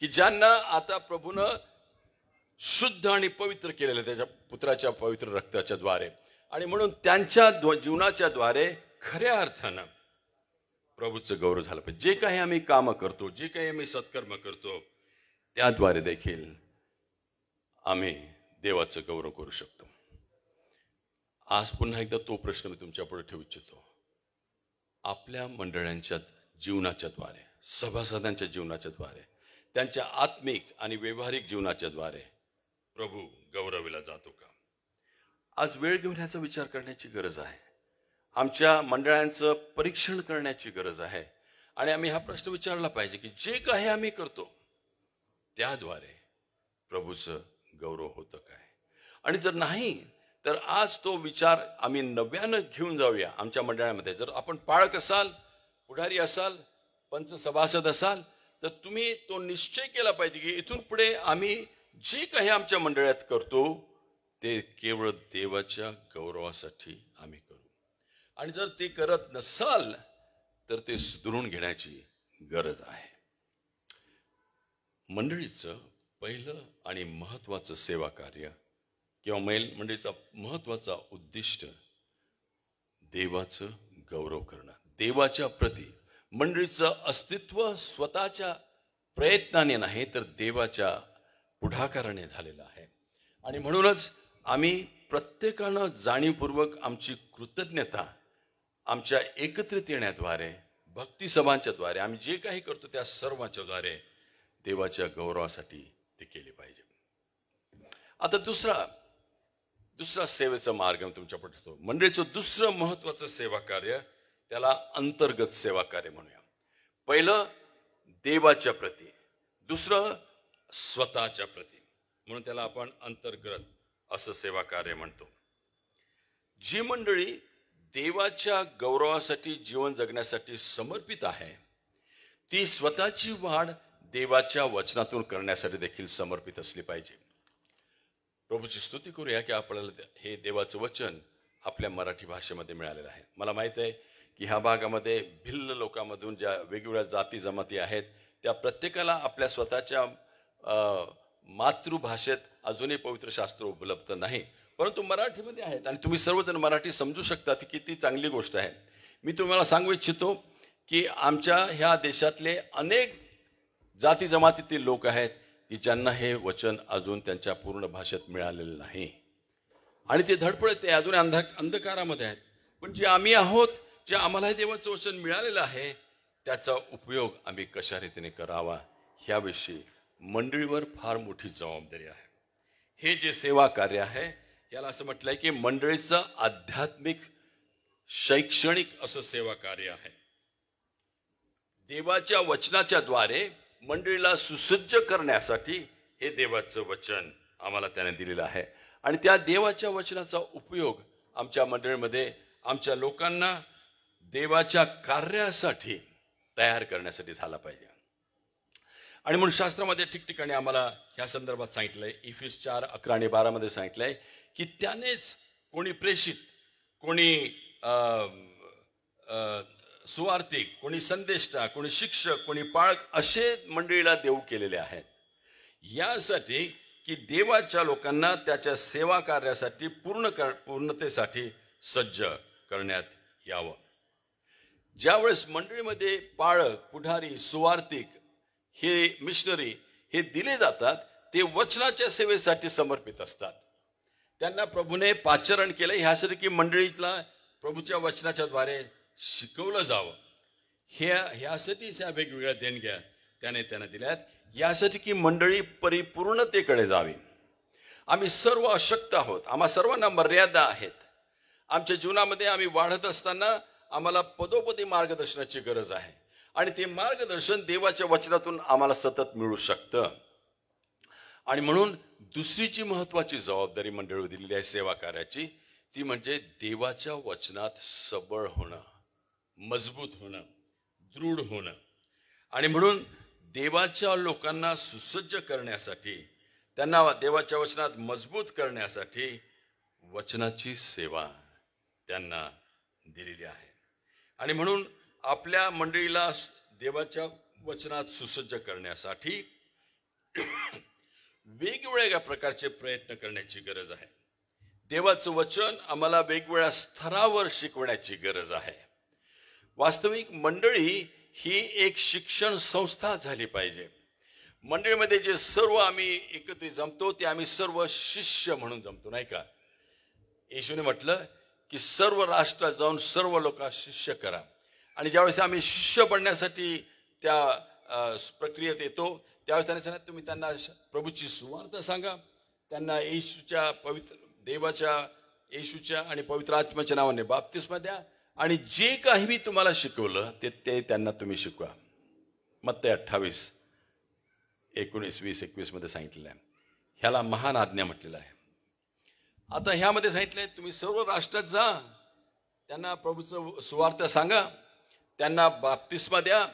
की ज्यांना आता प्रभूनं शुद्ध आणि पवित्र केलेलं त्याच्या पुत्राच्या पवित्र रक्ताच्या द्वारे आणि म्हणून त्यांच्या जीवनाच्या द्वारे खऱ्या अर्थानं प्रभूचं गौरव झालं पाहिजे जे काही आम्ही कामं करतो जे काही आम्ही सत्कर्म करतो त्याद्वारे देखील आम्ही देवाचं गौरव करू शकतो आज पुन्हा एकदा तो प्रश्न मी तुमच्यापुढे ठेवू इच्छितो आपल्या मंडळांच्या जीवनाच्या द्वारे सभासदांच्या जीवनाच्या द्वारे त्यांच्या आत्मिक आणि व्यावहारिक जीवनाच्या द्वारे प्रभू गौरविला जातो का आज वेळ घेऊन ह्याचा विचार करण्याची गरज आहे आमच्या मंडळांचं परीक्षण करण्याची गरज आहे आणि आम्ही हा प्रश्न विचारला पाहिजे की जे काही आम्ही करतो त्याद्वारे प्रभूचं गौरव होतं काय आणि जर नाही तर आज तो विचार आम्ही नव्यानं घेऊन जाऊया आमच्या मंडळामध्ये जर आपण पाळक असाल पुढारी असाल पंच सभासद असाल तर तुम्ही तो निश्चय केला पाहिजे की इथून पुढे आम्ही जे काही आमच्या मंडळात करतो ते केवळ देवाच्या गौरवासाठी आम्ही आणि जर ते करत नसाल तर ते सुधरून घेण्याची गरज आहे मंडळीचं पहिलं आणि महत्त्वाचं सेवा कार्य किंवा मैल मंडळीचा महत्वाचा उद्दिष्ट देवाचं गौरव करणं देवाच्या प्रती मंडळीचं अस्तित्व स्वतःच्या प्रयत्नाने नाही तर देवाच्या पुढाकाराने झालेलं आहे आणि म्हणूनच आम्ही प्रत्येकानं जाणीवपूर्वक आमची कृतज्ञता आमच्या एकत्रित येण्याद्वारे भक्ती द्वारे आम्ही जे काही करतो त्या द्वारे देवाच्या गौरवासाठी ते केले पाहिजे आता दुसरा दुसरा सेवेचा मार्ग तुमच्या पटतो मंडळीचं दुसरं महत्वाचं सेवा कार्य त्याला अंतर्गत सेवा कार्य म्हणूया पहिलं देवाच्या प्रती दुसरं स्वतःच्या प्रती म्हणून त्याला आपण अंतर्गत असं सेवा कार्य म्हणतो जी मंडळी देवाच्या गौरवासाठी जीवन जगण्यासाठी समर्पित आहे ती स्वतःची वाढ देवाच्या वचनातून करण्यासाठी देखील समर्पित असली पाहिजे प्रभूची स्तुती करूया की आपल्याला हे देवाचं वचन आपल्या मराठी भाषेमध्ये मिळालेलं आहे मला माहीत आहे की ह्या भागामध्ये भिल्ल लोकांमधून ज्या वेगवेगळ्या जाती जमाती आहेत त्या प्रत्येकाला आपल्या स्वतःच्या मातृभाषेत अजूनही पवित्र शास्त्र उपलब्ध नाही परंतु मराठीमध्ये आहेत आणि तुम्ही सर्वजण मराठी समजू शकता ती किती चांगली गोष्ट आहे मी तुम्हाला सांगू इच्छितो की आमच्या ह्या देशातले अनेक जाती जमातीतील लोक आहेत की ज्यांना हे वचन अजून त्यांच्या पूर्ण भाषेत मिळालेलं नाही आणि ते धडपडत ते अजून अंध अंधकारामध्ये आहेत पण जे आम्ही आहोत जे आम्हाला हे देवाचं वचन मिळालेलं आहे त्याचा उपयोग आम्ही कशा रीतीने करावा ह्याविषयी मंडळीवर फार मोठी जबाबदारी आहे हे जे सेवा कार्य आहे याला असं म्हटलंय की मंडळीचं आध्यात्मिक शैक्षणिक असं सेवा कार्य आहे देवाच्या वचनाच्या द्वारे मंडळीला सुसज्ज करण्यासाठी हे देवाचं वचन आम्हाला त्याने दिलेलं आहे आणि त्या देवाच्या वचनाचा उपयोग आमच्या मंडळीमध्ये आमच्या लोकांना देवाच्या कार्यासाठी तयार करण्यासाठी झाला पाहिजे आणि म्हणून शास्त्रामध्ये ठिकठिकाणी आम्हाला ह्या संदर्भात सांगितलंय इफिस चार अकरा आणि बारामध्ये सांगितलंय की त्यानेच कोणी प्रेषित कोणी सुवार्थिक कोणी संदेष्टा कोणी शिक्षक कोणी पाळक असे मंडळीला देऊ केलेले आहेत यासाठी की देवाच्या लोकांना त्याच्या सेवा कार्यासाठी पूर्ण कर पूर्णतेसाठी सज्ज करण्यात यावं ज्यावेळेस मंडळीमध्ये पाळक पुढारी सुवार्थिक हे मिशनरी हे दिले जातात ते वचनाच्या सेवेसाठी समर्पित असतात त्यांना प्रभूने पाचरण केलं की मंडळीतला प्रभूच्या वचनाच्या द्वारे शिकवलं जावं हे ह्यासाठीच ह्या वेगवेगळ्या देणग्या त्याने त्यांना दिल्यात यासाठी की मंडळी परिपूर्णतेकडे जावी आम्ही सर्व अशक्त आहोत आम्हा सर्वांना मर्यादा आहेत आमच्या जीवनामध्ये आम्ही वाढत असताना आम्हाला पदोपदी मार्गदर्शनाची गरज आहे आणि ते मार्गदर्शन देवाच्या वचनातून आम्हाला सतत मिळू शकतं आणि म्हणून दुसरीची महत्वाची जबाबदारी मंडळी दिलेली आहे सेवा कार्याची ती म्हणजे देवाच्या वचनात सबळ होणं मजबूत होणं दृढ होणं आणि म्हणून देवाच्या लोकांना सुसज्ज करण्यासाठी त्यांना देवाच्या वचनात मजबूत करण्यासाठी वचनाची सेवा त्यांना दिलेली आहे आणि म्हणून आपल्या मंडळीला देवाच्या वचनात सुसज्ज करण्यासाठी वेगवेगळ्या प्रकारचे प्रयत्न करण्याची गरज आहे देवाचं वचन आम्हाला वेगवेगळ्या स्तरावर शिकवण्याची गरज आहे वास्तविक मंडळी ही एक शिक्षण संस्था झाली पाहिजे मंडळीमध्ये जे सर्व आम्ही एकत्रित जमतो ते आम्ही सर्व शिष्य म्हणून जमतो नाही का येशूने म्हटलं की सर्व राष्ट्रात जाऊन सर्व लोक शिष्य करा आणि ज्यावेळेस आम्ही शिष्य बनण्यासाठी त्या प्रक्रियेत येतो त्यावेळेस त्याने सांगितलं तुम्ही त्यांना प्रभूची सुवार्थ सांगा त्यांना येशूच्या पवित्र देवाच्या येशूच्या आणि पवित्र आत्म्याच्या नावाने बाप्तीसमध्ये द्या आणि जे काही मी तुम्हाला शिकवलं ते ते त्यांना तुम्ही शिकवा मग ते अठ्ठावीस एकोणीस वीस एकवीसमध्ये सांगितलेलं आहे ह्याला महान आज्ञा म्हटलेलं आहे आता ह्यामध्ये सांगितलं आहे तुम्ही सर्व राष्ट्रात जा त्यांना प्रभूचं सुवार्थ सांगा त्यांना बाप्तिस्मा द्या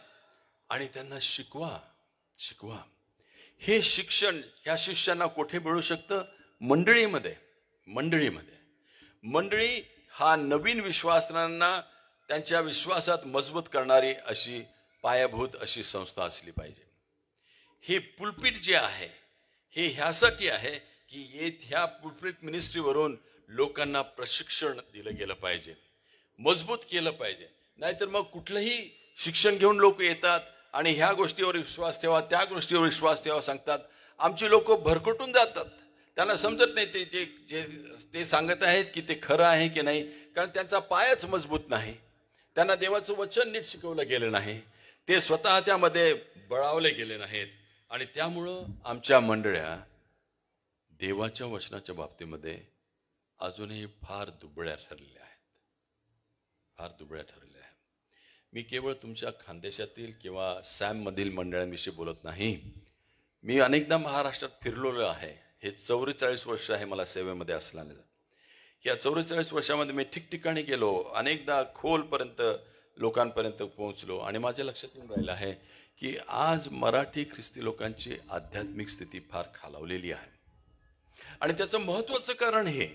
आणि त्यांना शिकवा शिकवा हे शिक्षण ह्या शिष्यांना कोठे मिळू शकतं मंडळीमध्ये मंडळीमध्ये मंडळी हा नवीन विश्वासनांना त्यांच्या विश्वासात मजबूत करणारी अशी पायाभूत अशी संस्था असली पाहिजे हे पुलपीट जे आहे हे ह्यासाठी आहे की येत ह्या पुलपीट मिनिस्ट्रीवरून लोकांना प्रशिक्षण दिलं गेलं पाहिजे मजबूत केलं पाहिजे नाहीतर मग कुठलंही शिक्षण घेऊन लोक येतात आणि ह्या गोष्टीवर विश्वास ठेवा त्या गोष्टीवर विश्वास ठेवा सांगतात आमची लोक भरकटून जातात त्यांना समजत नाही ते जे जे ते सांगत आहेत की ते खरं आहे की नाही कारण त्यांचा पायाच मजबूत नाही त्यांना देवाचं वचन नीट शिकवलं गेलं नाही ते स्वतः त्यामध्ये बळावले गेले नाहीत आणि त्यामुळं आमच्या मंडळ्या देवाच्या वचनाच्या बाबतीमध्ये अजूनही फार दुबळ्या ठरलेल्या आहेत फार दुबळ्या ठरल्या मी केवळ तुमच्या खानदेशातील किंवा सॅममधील मंडळांविषयी बोलत नाही मी अनेकदा महाराष्ट्रात फिरलेलो आहे हे चौवेचाळीस वर्ष आहे मला सेवेमध्ये असल्याने या चौवेचाळीस वर्षामध्ये मी ठिकठिकाणी गेलो अनेकदा खोलपर्यंत लोकांपर्यंत पोहोचलो आणि माझ्या लक्षात येऊन राहिलं आहे की आज मराठी ख्रिस्ती लोकांची आध्यात्मिक स्थिती फार खालावलेली आहे आणि त्याचं महत्त्वाचं कारण हे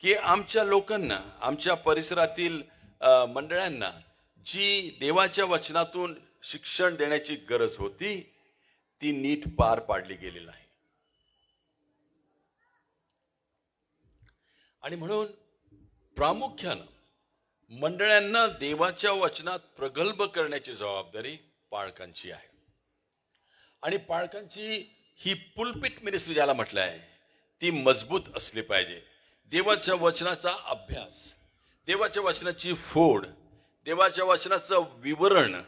की आमच्या लोकांना आमच्या परिसरातील मंडळांना जी देवाच्या वचनातून शिक्षण देण्याची गरज होती ती नीट पार पाडली गेली नाही आणि म्हणून प्रामुख्यानं मंडळांना देवाच्या वचनात प्रगल्भ करण्याची जबाबदारी पाळकांची आहे आणि पाळकांची ही पुलपिट मिनिस्ट्री ज्याला म्हटलं आहे ती मजबूत असली पाहिजे देवाच्या वचनाचा अभ्यास देवाच्या वचनाची फोड देवाच्या वचनाचं विवरण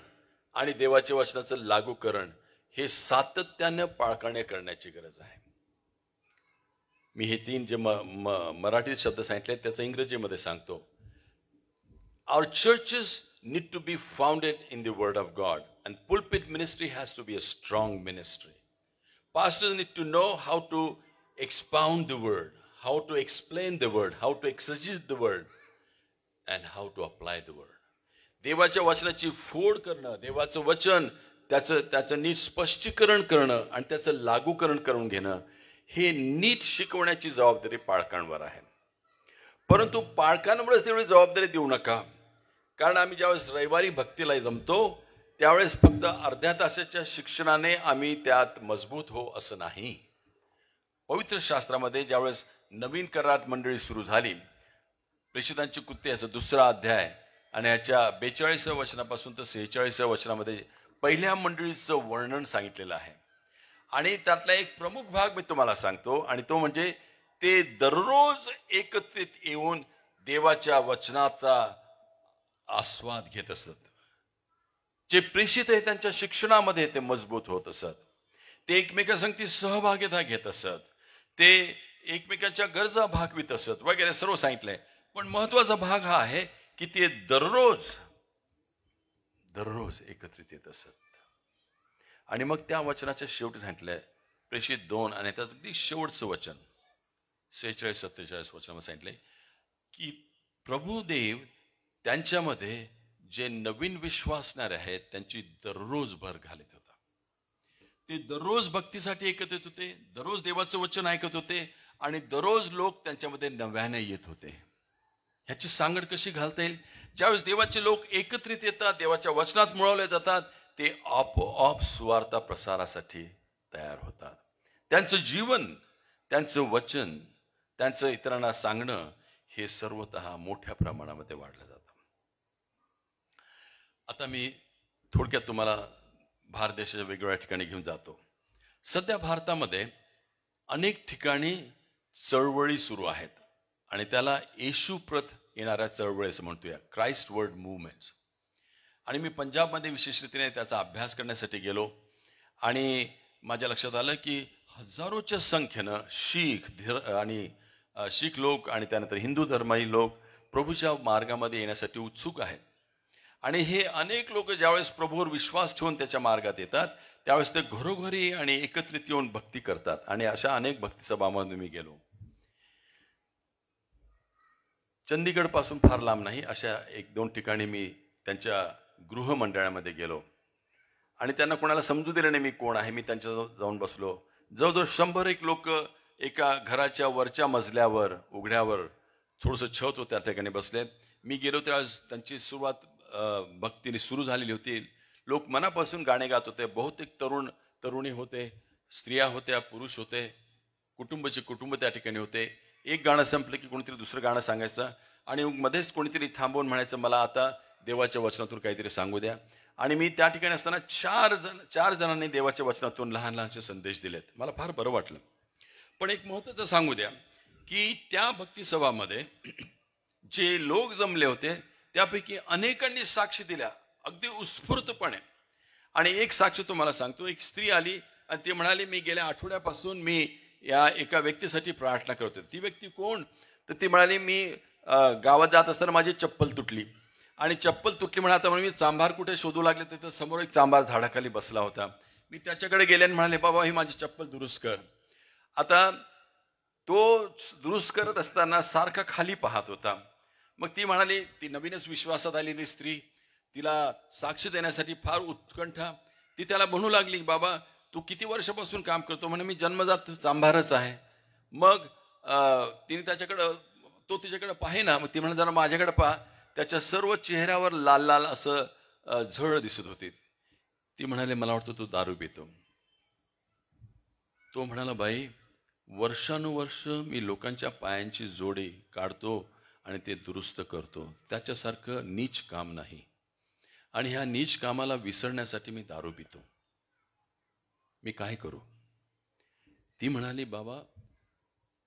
आणि देवाच्या वचनाचं लागूकरण हे सातत्यानं पाळकणे करण्याची गरज आहे मी हे तीन जे मराठीत शब्द सांगितले त्याचं इंग्रजीमध्ये सांगतो आवर चर्चेस need to be founded in the Word of God. And pulpit ministry has to be a strong ministry. Pastors need to know how to expound the Word, how to explain the Word, how to exegete the Word, and how to apply the Word. देवाच्या वचनाची फोड करणं देवाचं वचन त्याचं त्याचं नीट स्पष्टीकरण करणं आणि त्याचं लागूकरण करून घेणं हे नीट शिकवण्याची जबाबदारी पाळकांवर आहे परंतु पाळकांवरच तेवढी जबाबदारी देऊ नका कारण आम्ही ज्यावेळेस रविवारी भक्तीला जमतो त्यावेळेस फक्त अर्ध्या तासाच्या शिक्षणाने आम्ही त्यात मजबूत हो असं नाही पवित्र शास्त्रामध्ये ज्यावेळेस नवीन करारात मंडळी सुरू झाली प्रेषितांची कुत्ते याचा दुसरा अध्याय आणि याच्या बेचाळीसव्या वचनापासून तर सेहेचाळीसव्या वचनामध्ये पहिल्या मंडळीचं वर्णन सांगितलेलं आहे आणि त्यातला एक प्रमुख भाग मी तुम्हाला सांगतो आणि तो म्हणजे ते दररोज एकत्रित येऊन देवाच्या वचनाचा आस्वाद घेत असत जे प्रेषित आहे त्यांच्या शिक्षणामध्ये ते मजबूत होत असत ते ती सहभागिता घेत असत ते एकमेकांच्या गरजा भागवित असत वगैरे सर्व सांगितलंय पण महत्वाचा भाग हा आहे की ते दररोज दररोज एकत्रित येत असत आणि मग त्या वचनाच्या शेवटी सांगितलंय प्रेषित दोन आणि त्याच अगदी शेवटचं वचन सेहेचाळीस सत्तेचाळीस वचनामध्ये सांगितलंय की प्रभुदेव त्यांच्यामध्ये जे नवीन विश्वासणारे आहेत त्यांची दररोज भर घालत होता ते दररोज भक्तीसाठी एकत्रित होते दररोज देवाचं वचन ऐकत होते आणि दररोज लोक त्यांच्यामध्ये नव्याने येत होते ह्याची सांगड कशी घालता येईल ज्यावेळेस देवाचे लोक एकत्रित येतात देवाच्या वचनात मुळवले जातात ते आपोआप सुवार्ता प्रसारासाठी तयार होतात त्यांचं जीवन त्यांचं वचन त्यांचं इतरांना सांगणं हे सर्वत मोठ्या प्रमाणामध्ये वाढलं जातं आता मी थोडक्यात तुम्हाला भारत देशाच्या वेगवेगळ्या ठिकाणी घेऊन जातो सध्या भारतामध्ये अनेक ठिकाणी चळवळी सुरू आहेत आणि त्याला येशूप्रथ येणाऱ्या चळवळीस असं म्हणतोया क्राईस्ट वर्ड मुवमेंट्स आणि मी पंजाबमध्ये विशेष रीतीने त्याचा अभ्यास करण्यासाठी गेलो आणि माझ्या लक्षात आलं की हजारोच्या संख्येनं शीख धीर आणि शीख लोक आणि त्यानंतर हिंदू धर्माही लोक प्रभूच्या मार्गामध्ये येण्यासाठी उत्सुक आहेत आणि हे अनेक लोक ज्यावेळेस प्रभूवर विश्वास ठेवून त्याच्या मार्गात येतात त्यावेळेस ते घरोघरी आणि एकत्रित येऊन भक्ती करतात आणि अशा अनेक भक्ती मी गेलो चंदीगडपासून फार लांब नाही अशा एक दोन ठिकाणी मी त्यांच्या गृहमंडळामध्ये गेलो आणि त्यांना कोणाला समजू दिलं नाही मी कोण आहे मी त्यांच्या जाऊन बसलो जवळजवळ शंभर एक लोक एका घराच्या वरच्या मजल्यावर उघड्यावर थोडंसं छत होतं त्या ठिकाणी बसले मी गेलो त्या त्यांची सुरुवात भक्तीने सुरू झालेली होती लोक मनापासून गाणे गात होते बहुतेक तरुण तरुणी होते स्त्रिया होत्या पुरुष होते कुटुंबाचे कुटुंब त्या ठिकाणी होते एक गाणं संपलं की कोणीतरी दुसरं गाणं सांगायचं आणि मध्येच कोणीतरी थांबवून म्हणायचं मला आता देवाच्या वचनातून काहीतरी सांगू द्या आणि मी त्या ठिकाणी असताना चार जण चार जणांनी देवाच्या वचनातून लहान लहानसे संदेश दिलेत मला फार बरं वाटलं पण एक महत्त्वाचं सांगू द्या की त्या भक्तीसभामध्ये जे लोक जमले होते त्यापैकी अनेकांनी साक्ष दिल्या अगदी उत्स्फूर्तपणे आणि एक साक्ष तुम्हाला सांगतो एक स्त्री आली आणि ती म्हणाली मी गेल्या आठवड्यापासून मी या एका व्यक्तीसाठी प्रार्थना करत होते ती व्यक्ती कोण तर ती म्हणाली मी गावात जात असताना माझी चप्पल तुटली आणि चप्पल तुटली म्हणा आता म्हणून मी चांभार कुठे शोधू लागले तर समोर एक चांभार झाडाखाली बसला होता मी त्याच्याकडे गेले आणि म्हणाले बाबा ही माझी चप्पल दुरुस्त कर आता तो दुरुस्त करत असताना सारखा खाली पाहत होता मग ती म्हणाली ती नवीनच विश्वासात आलेली स्त्री तिला साक्ष देण्यासाठी फार उत्कंठा ती त्याला म्हणू लागली बाबा तू किती वर्षापासून काम करतो म्हणे मी जन्मजात सांभारच आहे मग तिने त्याच्याकडं तो तिच्याकडं पाहे ना मग ती म्हणे जरा माझ्याकडे पहा त्याच्या सर्व चेहऱ्यावर लाल लाल असं झळ दिसत होती ती म्हणाले मला वाटतं तू दारू पितो तो म्हणाला बाई वर्षानुवर्ष मी लोकांच्या पायांची जोडी काढतो आणि ते दुरुस्त करतो त्याच्यासारखं नीच काम नाही आणि ह्या नीच कामाला विसरण्यासाठी मी दारू पितो मी काय करू ती म्हणाली बाबा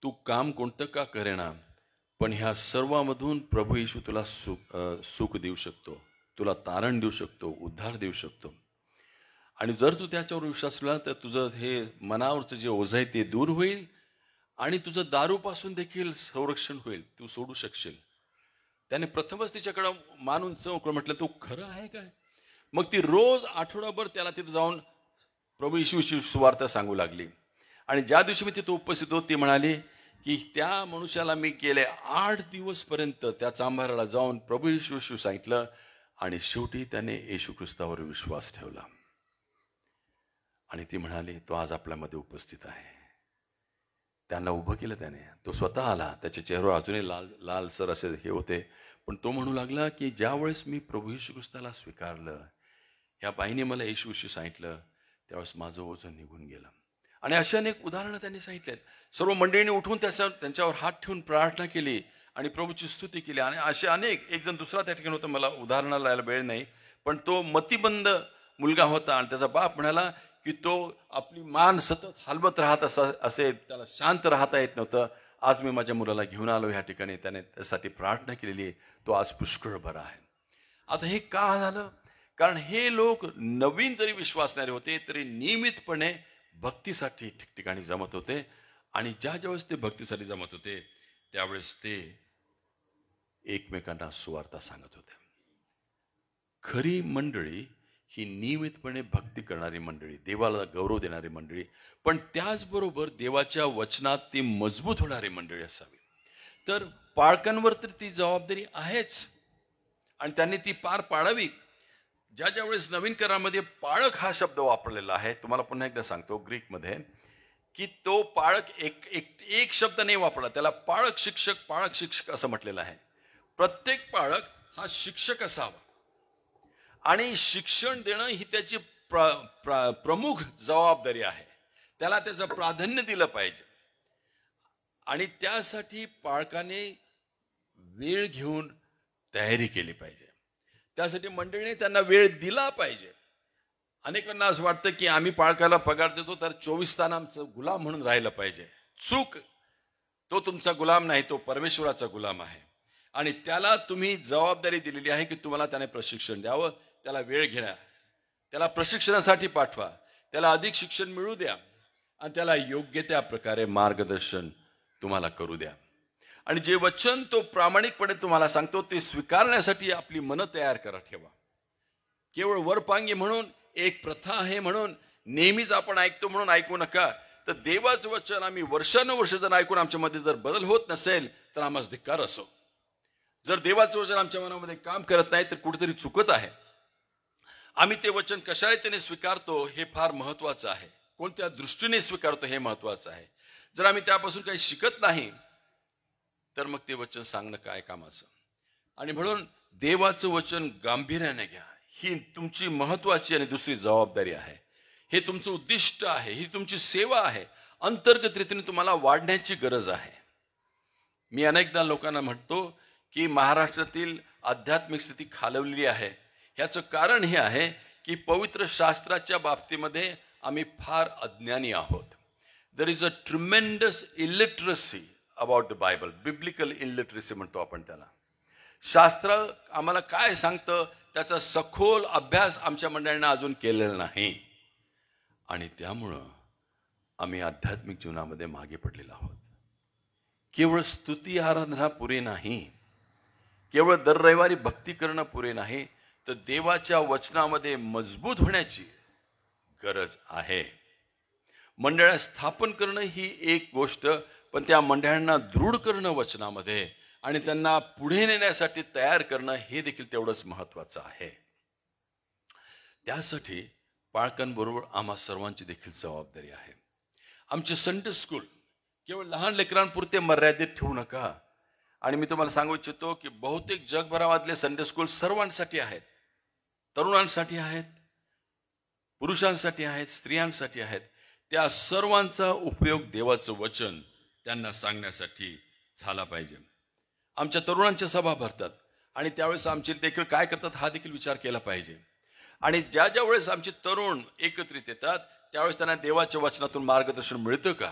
तू काम कोणतं का करेना पण ह्या सर्वामधून प्रभू येशू तुला सुख सुख देऊ शकतो तुला तारण देऊ शकतो उद्धार देऊ शकतो आणि जर तू त्याच्यावर विश्वास तर तुझं हे मनावरचं जे ओझ आहे ते दूर होईल आणि तुझं दारूपासून देखील संरक्षण होईल तू सोडू शकशील त्याने प्रथमच तिच्याकडं मानून चौक म्हटलं तू खरं आहे काय मग ती रोज आठवडाभर त्याला तिथं जाऊन प्रभू यशूची सुवार्ता सांगू लागली आणि ज्या दिवशी मी तिथं उपस्थित ती म्हणाले की त्या मनुष्याला मी गेले आठ दिवसपर्यंत त्या चांभाराला जाऊन प्रभू येशू सांगितलं आणि शेवटी त्याने येशू ख्रिस्तावर विश्वास ठेवला आणि ती म्हणाली तो आज आपल्यामध्ये उपस्थित आहे त्यांना उभं केलं त्याने तो स्वतः आला त्याच्या चेहऱ्यावर अजूनही लाल लाल सर असे हे होते पण तो म्हणू लागला की ज्यावेळेस मी प्रभू येशू ख्रिस्ताला स्वीकारलं या बाईने मला येशू सांगितलं त्यावेळेस माझं ओझं निघून गेलं आणि अशी अनेक उदाहरणं त्यांनी सांगितलेत सर्व मंडळींनी उठून त्याच्यावर त्यांच्यावर हात ठेवून प्रार्थना केली आणि प्रभूची स्तुती केली आणि असे अनेक एक जण दुसरा त्या ठिकाणी होता मला उदाहरणं लायला वेळ नाही पण तो मतिबंद मुलगा होता आणि त्याचा बाप म्हणाला की तो आपली मान सतत हलवत राहत असा असे त्याला शांत राहता येत नव्हतं आज मी माझ्या मुलाला घेऊन आलो ह्या ठिकाणी त्याने त्यासाठी प्रार्थना केलेली आहे तो आज पुष्कळ बरा आहे आता हे का झालं कारण हे लोक नवीन जरी विश्वासणारे होते तरी नियमितपणे भक्तीसाठी ठिकठिकाणी जमत होते आणि ज्या ज्यावेळेस ते भक्तीसाठी जमत होते त्यावेळेस ते एकमेकांना सुवार्ता सांगत होते खरी मंडळी ही नियमितपणे भक्ती करणारी मंडळी देवाला गौरव देणारी मंडळी पण त्याचबरोबर देवाच्या वचनात ती मजबूत होणारी मंडळी असावी तर पाळकांवर तर ती जबाबदारी आहेच आणि त्यांनी ती पार पाडावी ज्या ज्या वेळेस नवीन करामध्ये पाळक हा शब्द वापरलेला आहे तुम्हाला पुन्हा एकदा सांगतो ग्रीकमध्ये की तो पाळक एक एक एक शब्द नाही वापरला त्याला पाळक शिक्षक पाळक शिक्षक असं म्हटलेलं आहे प्रत्येक पाळक हा शिक्षक असावा आणि शिक्षण देणं ही त्याची प्र, प्र, प्रमुख जबाबदारी आहे त्याला त्याचं प्राधान्य दिलं पाहिजे आणि त्यासाठी पाळकाने वेळ घेऊन तयारी केली पाहिजे त्यासाठी मंडळीने त्यांना वेळ दिला पाहिजे अनेकांना असं वाटतं की आम्ही पाळकाला पगार देतो तर चोवीस तान आमचं गुलाम म्हणून राहिलं पाहिजे चूक तो तुमचा गुलाम नाही तो परमेश्वराचा गुलाम आहे आणि त्याला तुम्ही जबाबदारी दिलेली आहे की तुम्हाला त्याने प्रशिक्षण द्यावं त्याला वेळ घेण्या त्याला प्रशिक्षणासाठी पाठवा त्याला अधिक शिक्षण मिळू द्या आणि त्याला योग्य त्या प्रकारे मार्गदर्शन तुम्हाला करू द्या आणि जे वचन तो प्रामाणिकपणे तुम्हाला सांगतो ते स्वीकारण्यासाठी आपली मनं तयार करा ठेवा केवळ वरपांगी म्हणून एक प्रथा आहे म्हणून नेहमीच आपण ऐकतो म्हणून ऐकू नका तर देवाचं वचन आम्ही वर्षानुवर्ष जर ऐकून आमच्यामध्ये जर बदल होत नसेल तर आम्हाला धिक्कार असो जर देवाचं वचन आमच्या मनामध्ये काम करत नाही तर कुठेतरी चुकत आहे आम्ही ते वचन कशा रीतीने स्वीकारतो हे फार महत्वाचं आहे कोणत्या दृष्टीने स्वीकारतो हे महत्वाचं आहे जर आम्ही त्यापासून काही शिकत नाही तर मग ते वचन सांगणं काय कामाचं आणि म्हणून देवाचं वचन गांभीर्याने घ्या ही तुमची महत्वाची आणि दुसरी जबाबदारी आहे हे तुमचं उद्दिष्ट आहे ही तुमची सेवा आहे अंतर्गत रीतीने तुम्हाला वाढण्याची गरज आहे मी अनेकदा लोकांना म्हणतो की महाराष्ट्रातील आध्यात्मिक स्थिती खालवलेली आहे ह्याचं कारण हे आहे की पवित्र शास्त्राच्या बाबतीमध्ये आम्ही फार अज्ञानी आहोत there is a tremendous illiteracy about the Bible biblical illiteracy म्हणतो आपण त्याला शास्त्र आम्हाला काय सांगतं त्याचा सखोल अभ्यास आमच्या मंडळींना अजून केलेला नाही आणि त्यामुळं आम्ही आध्यात्मिक जीवनामध्ये मागे पडलेलो आहोत केवळ स्तुती आराधना पुरे नाही केवळ दर रविवारी भक्ती करणं पुरे नाही तर देवाच्या वचनामध्ये मजबूत होण्याची गरज आहे मंडळ स्थापन करणं ही एक गोष्ट पण त्या मंडळांना दृढ करणं वचनामध्ये आणि त्यांना पुढे नेण्यासाठी तयार करणं हे देखील तेवढंच महत्त्वाचं आहे त्यासाठी बाळकांबरोबर आम्हा सर्वांची देखील जबाबदारी आहे आमचे संडे स्कूल केवळ लहान लेकरांपुरते मर्यादित ठेवू नका आणि मी तुम्हाला सांगू इच्छितो की बहुतेक जगभरामधले संडे स्कूल सर्वांसाठी आहेत तरुणांसाठी आहेत पुरुषांसाठी आहेत स्त्रियांसाठी आहेत त्या सर्वांचा उपयोग देवाचं वचन त्यांना सांगण्यासाठी झाला पाहिजे आमच्या तरुणांच्या सभा भरतात आणि त्यावेळेस आमचे देखील काय करतात हा देखील विचार केला पाहिजे आणि ज्या ज्या वेळेस आमचे तरुण एकत्रित येतात त्यावेळेस त्यांना देवाच्या वचनातून मार्गदर्शन मिळतं का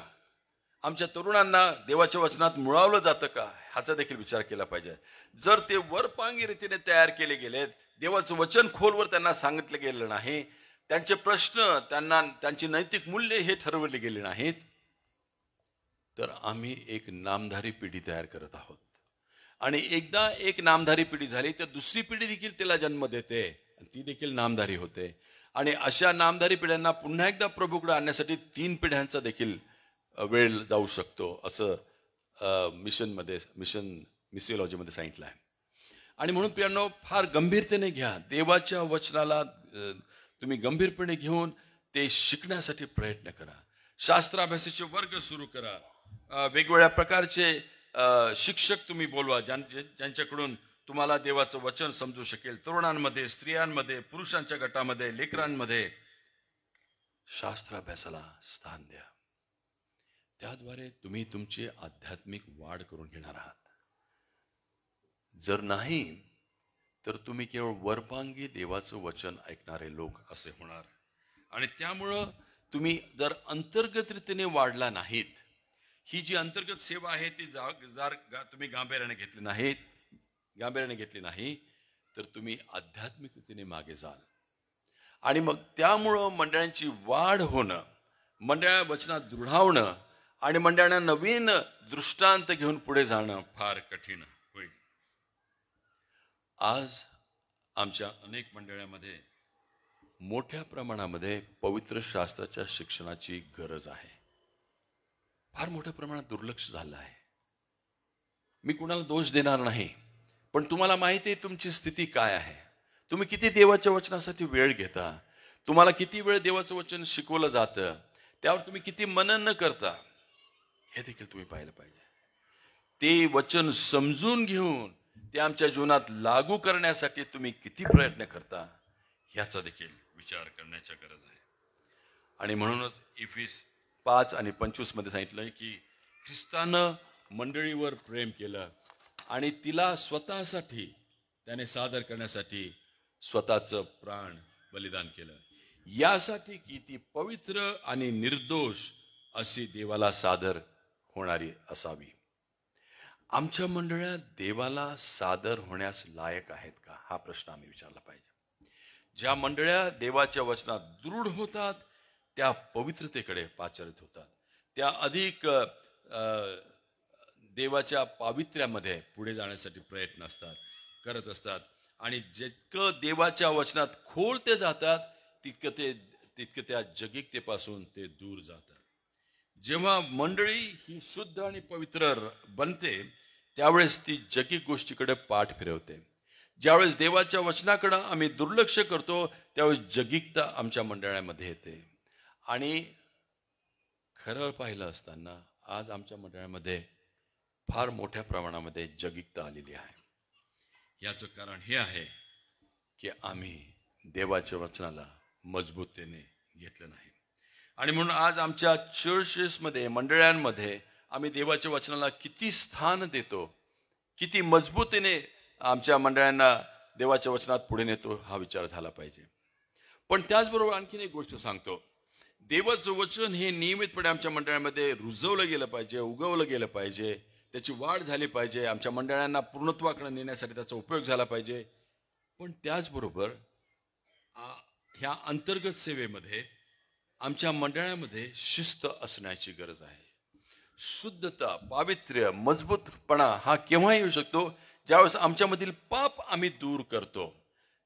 आमच्या तरुणांना देवाच्या वचनात मुळावलं जातं का ह्याचा देखील विचार केला पाहिजे जर ते वरपांगी रीतीने तयार केले गेलेत देवाचं वचन खोलवर त्यांना सांगितलं गेलं नाही त्यांचे प्रश्न त्यांना त्यांची नैतिक मूल्य हे ठरवले गेले नाहीत तर आम्ही एक नामधारी पिढी तयार करत आहोत आणि एकदा एक नामधारी पिढी झाली तर दुसरी पिढी देखील तिला जन्म देते ती देखील नामधारी होते आणि अशा नामधारी पिढ्यांना पुन्हा एकदा प्रभूकडे आणण्यासाठी तीन पिढ्यांचा देखील वेळ जाऊ शकतो असं मिशनमध्ये मिशन मिसिओलॉजीमध्ये सांगितलं आहे आणि म्हणून प्रियांनो फार गंभीरतेने घ्या देवाच्या वचनाला तुम्ही गंभीरपणे घेऊन ते शिकण्यासाठी प्रयत्न करा शास्त्राभ्यासाचे वर्ग सुरू करा वेगवेगळ्या प्रकारचे शिक्षक तुम्ही बोलवा ज्यां ज्यांच्याकडून तुम्हाला देवाचं वचन समजू शकेल तरुणांमध्ये स्त्रियांमध्ये पुरुषांच्या गटामध्ये लेकरांमध्ये शास्त्राभ्यासाला स्थान द्या त्याद्वारे तुम्ही तुमची आध्यात्मिक वाढ करून घेणार आहात जर नाही तर तुम्ही केवळ वरपांगी देवाचं वचन ऐकणारे लोक असे होणार आणि त्यामुळं तुम्ही जर अंतर्गत वाढला नाहीत ही जी अंतर्गत सेवा आहे ती जा जर तुम्ही गांभीर्याने घेतली नाहीत गांभीर्याने घेतली नाही तर तुम्ही आध्यात्मिकतेने मागे जाल आणि मग त्यामुळं मंडळांची वाढ होणं मंडळा वचनात दृढावणं आणि मंडळांना नवीन दृष्टांत घेऊन पुढे जाणं फार कठीण होईल आज आमच्या अनेक मंडळामध्ये मोठ्या प्रमाणामध्ये पवित्र शास्त्राच्या शिक्षणाची गरज आहे फार मोठ्या प्रमाणात दुर्लक्ष झालं आहे मी कुणाला दोष देणार नाही पण तुम्हाला माहिती आहे तुमची स्थिती काय आहे तुम्ही किती देवाच्या वचनासाठी वेळ घेता तुम्हाला किती वेळ देवाचं वचन शिकवलं जातं त्यावर तुम्ही किती मनन न करता हे देखील तुम्ही पाहिलं पाहिजे ते वचन समजून घेऊन ते आमच्या जीवनात लागू करण्यासाठी तुम्ही किती प्रयत्न करता ह्याचा देखील विचार करण्याच्या गरज आहे आणि म्हणूनच इफिस पाच आणि पंचवीसमध्ये सांगितलं आहे की ख्रिस्तानं मंडळीवर प्रेम केलं आणि तिला स्वतःसाठी त्याने सादर करण्यासाठी स्वतःचं प्राण बलिदान केलं यासाठी की ती पवित्र आणि निर्दोष अशी देवाला सादर होणारी असावी आमच्या मंडळात देवाला सादर होण्यास लायक आहेत का हा प्रश्न आम्ही विचारला पाहिजे ज्या मंडळ्या देवाच्या वचनात दृढ होतात त्या पवित्रतेकडे पाचारित होतात त्या अधिक देवाच्या पावित्र्यामध्ये पुढे जाण्यासाठी प्रयत्न असतात करत असतात आणि जितकं देवाच्या वचनात खोल ते जातात तितकं ते तितकं त्या जगिकतेपासून ते दूर जातात जेव्हा मंडळी ही शुद्ध आणि पवित्र बनते त्यावेळेस ती जगिक गोष्टीकडे पाठ फिरवते ज्यावेळेस देवाच्या वचनाकडं आम्ही दुर्लक्ष करतो त्यावेळेस जगिकता आमच्या मंडळामध्ये येते आणि खरं पाहिलं असताना आज आमच्या मंडळामध्ये फार मोठ्या प्रमाणामध्ये जगिकता आलेली आहे याचं कारण हे आहे की आम्ही देवाच्या वचनाला मजबूतीने घेतलं नाही आणि म्हणून आज आमच्या चर्चेसमध्ये मंडळांमध्ये आम्ही देवाच्या वचनाला किती स्थान देतो किती मजबूतीने आमच्या मंडळांना देवाच्या वचनात पुढे नेतो हा विचार झाला पाहिजे पण त्याचबरोबर आणखीन एक गोष्ट सांगतो देवाचं वचन हे नियमितपणे आमच्या मंडळामध्ये रुजवलं गेलं पाहिजे उगवलं गेलं पाहिजे त्याची वाढ झाली पाहिजे आमच्या मंडळांना पूर्णत्वाकडे नेण्यासाठी त्याचा उपयोग झाला पाहिजे पण त्याचबरोबर ह्या अंतर्गत सेवेमध्ये आमच्या मंडळामध्ये शिस्त असण्याची गरज आहे शुद्धता पावित्र्य मजबूतपणा हा केव्हाही येऊ शकतो ज्यावेळेस आमच्यामधील पाप आम्ही दूर करतो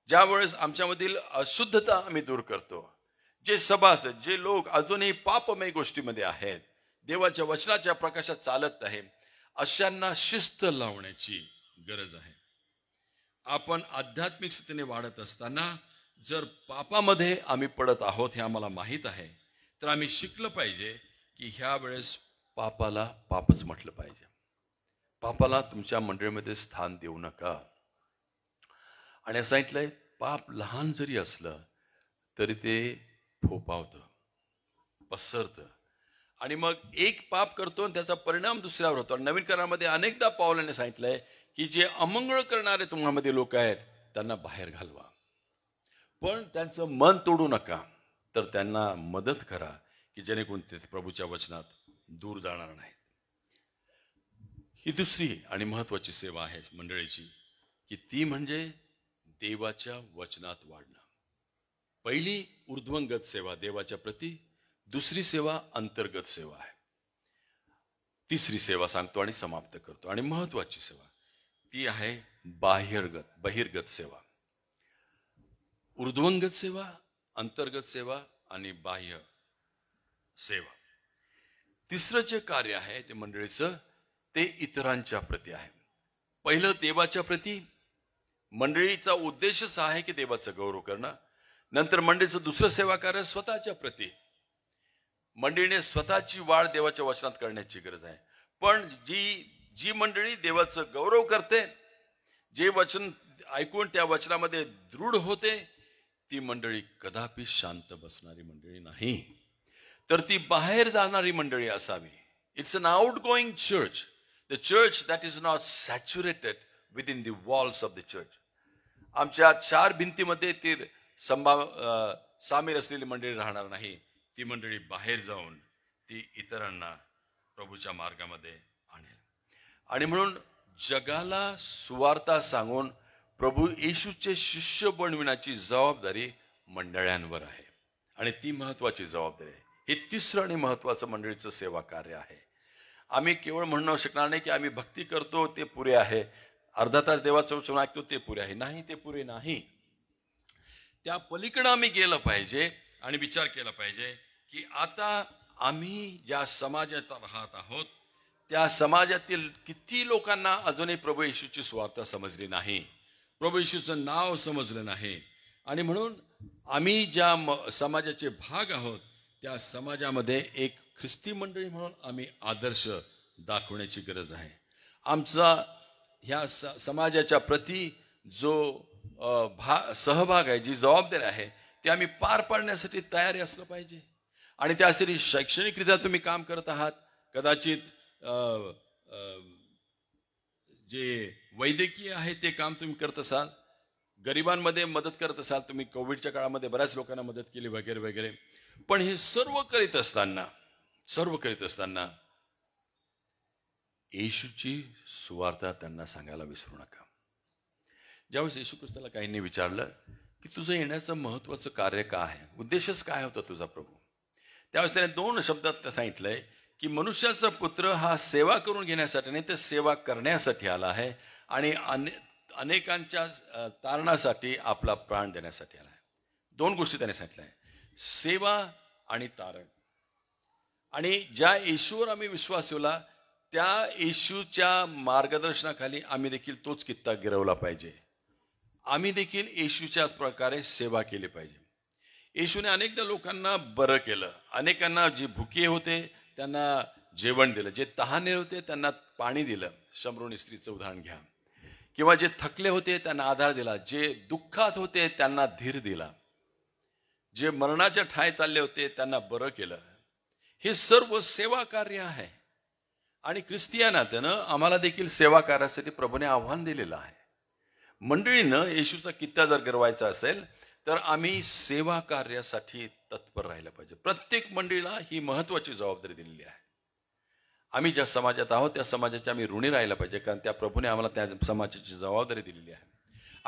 ज्यावेळेस आमच्यामधील अशुद्धता आम्ही दूर करतो जे सभासद जे लोक अजूनही पापमय गोष्टीमध्ये आहेत देवाच्या वचनाच्या प्रकाशात चालत आहे अशांना शिस्त लावण्याची गरज आहे आपण आध्यात्मिक स्थितीने वाढत असताना जर पापामध्ये आम्ही पडत आहोत हे आम्हाला माहीत आहे तर आम्ही शिकलं पाहिजे की ह्या वेळेस पापाला पापच म्हटलं पाहिजे पापाला तुमच्या मंडळीमध्ये स्थान देऊ नका आणि असं सांगितलंय पाप लहान जरी असलं तरी ते फोपावतं पसरतं आणि मग एक पाप करतो आणि त्याचा परिणाम दुसऱ्यावर होतो आणि नवीन करामध्ये अनेकदा पावलाने सांगितलंय की जे अमंगळ करणारे तुम्हामध्ये लोक आहेत त्यांना बाहेर घालवा पण त्यांचं मन तोडू नका तर त्यांना मदत करा की जेणेकरून ते प्रभूच्या वचनात दूर जाणार नाहीत ही दुसरी आणि महत्वाची सेवा आहे मंडळीची की ती म्हणजे देवाच्या वचनात वाढणं पहिली ऊर्ध्वंगत सेवा देवाच्या प्रती दुसरी सेवा अंतर्गत सेवा आहे तिसरी सेवा सांगतो आणि समाप्त करतो आणि महत्वाची सेवा ती आहे बाह्यगत बहिर्गत सेवा ऊर्ध्वंगत सेवा अंतर्गत सेवा आणि बाह्य सेवा तिसरं जे कार्य आहे ते मंडळीचं ते इतरांच्या प्रती आहे पहिलं देवाच्या प्रती मंडळीचा उद्देशच आहे की देवाचं गौरव करणं नंतर मंडळीचं दुसरं सेवा कार्य स्वतःच्या प्रती मंडळीने स्वतःची वाढ देवाच्या वचनात करण्याची गरज आहे पण जी जी मंडळी देवाचं गौरव करते जे वचन ऐकून त्या वचनामध्ये दृढ होते ती मंडळी कदापि शांत बसणारी मंडळी नाही तर ती बाहेर जाणारी मंडळी असावी it's an outgoing church the church that is not saturated within the walls of the church आमच्या चार भिंतीमध्ये ती संभा सामील असलेली मंडळी राहणार नाही ती मंडळी बाहेर जाऊन ती इतरांना प्रभूच्या मार्गामध्ये आणेल आणि म्हणून जगाला सुवार्ता सांगून प्रभू येशूचे शिष्य बनविण्याची जबाबदारी मंडळांवर आहे आणि ती महत्त्वाची जबाबदारी आहे हे तिसरं आणि महत्त्वाचं मंडळीचं सेवा कार्य आहे आम्ही केवळ म्हणणं शकणार नाही की आम्ही भक्ती करतो ते पुरे आहे अर्धा तास देवाचं वचन ऐकतो ते पुरे आहे नाही ते पुरे नाही त्या पलीकडं आम्ही गेलं पाहिजे आणि विचार केला पाहिजे की आता आम्ही ज्या समाजात राहत आहोत त्या समाजातील किती लोकांना अजूनही प्रभू येशूची स्वार्थ समजली नाही प्रभू येशूचं नाव समजलं नाही आणि म्हणून आम्ही ज्या म समाजाचे भाग आहोत त्या समाजामध्ये एक ख्रिस्ती मंडळी म्हणून आम्ही आदर्श दाखवण्याची गरज आहे आमचा ह्या स समाजाच्या प्रती जो भा सहभाग आहे जी जबाबदारी आहे ती आम्ही पार पाडण्यासाठी तयारी असलं पाहिजे आणि त्यासाठी शैक्षणिकरित्या तुम्ही काम करत आहात कदाचित जे वैद्यकीय आहे ते काम तुम्ही करत असाल गरिबांमध्ये मदत करत असाल तुम्ही कोविडच्या काळामध्ये बऱ्याच लोकांना मदत केली वगैरे वगैरे पण हे सर्व करीत असताना सर्व करीत असताना येशूची सुवार्ता त्यांना सांगायला विसरू नका ज्यावेळेस येशू ख्रिस्ताला काहींनी विचारलं की तुझं येण्याचं महत्त्वाचं कार्य काय आहे उद्देशच काय होता तुझा प्रभू त्यावेळेस त्याने दोन शब्दात सांगितलंय की मनुष्याचा पुत्र हा सेवा करून घेण्यासाठी नाही तर सेवा करण्यासाठी आला आहे आणि अने अनेकांच्या तारणासाठी आपला प्राण देण्यासाठी आला आहे दोन गोष्टी त्याने सांगितल्या सेवा आणि तारण आणि ज्या येशूवर आम्ही विश्वास ठेवला त्या येशूच्या मार्गदर्शनाखाली आम्ही देखील तोच कित्ता गिरवला पाहिजे आम्ही देखील येशूच्याच प्रकारे सेवा केली पाहिजे येशूने अनेकदा लोकांना बरं केलं अनेकांना जे भुके होते त्यांना जेवण दिलं जे तहाने होते त्यांना पाणी दिलं शंभरुणी स्त्रीचं उदाहरण घ्या किंवा जे थकले होते त्यांना आधार दिला जे दुःखात होते त्यांना धीर दिला जे मरणाच्या ठाय चालले होते त्यांना बरं केलं हे सर्व सेवा कार्य आहे आणि ख्रिस्तिया आम्हाला देखील सेवा कार्यासाठी प्रभूने आव्हान दिलेलं आहे मंडळीनं येशूचा कित्ता जर गरवायचा असेल तर आम्ही सेवा कार्यासाठी तत्पर राहिलं पाहिजे प्रत्येक मंडळीला ही महत्वाची जबाबदारी दिलेली आहे आम्ही ज्या समाजात आहोत त्या समाजाच्या आम्ही ऋणी राहिला पाहिजे कारण त्या प्रभूने आम्हाला त्या समाजाची जबाबदारी दिलेली आहे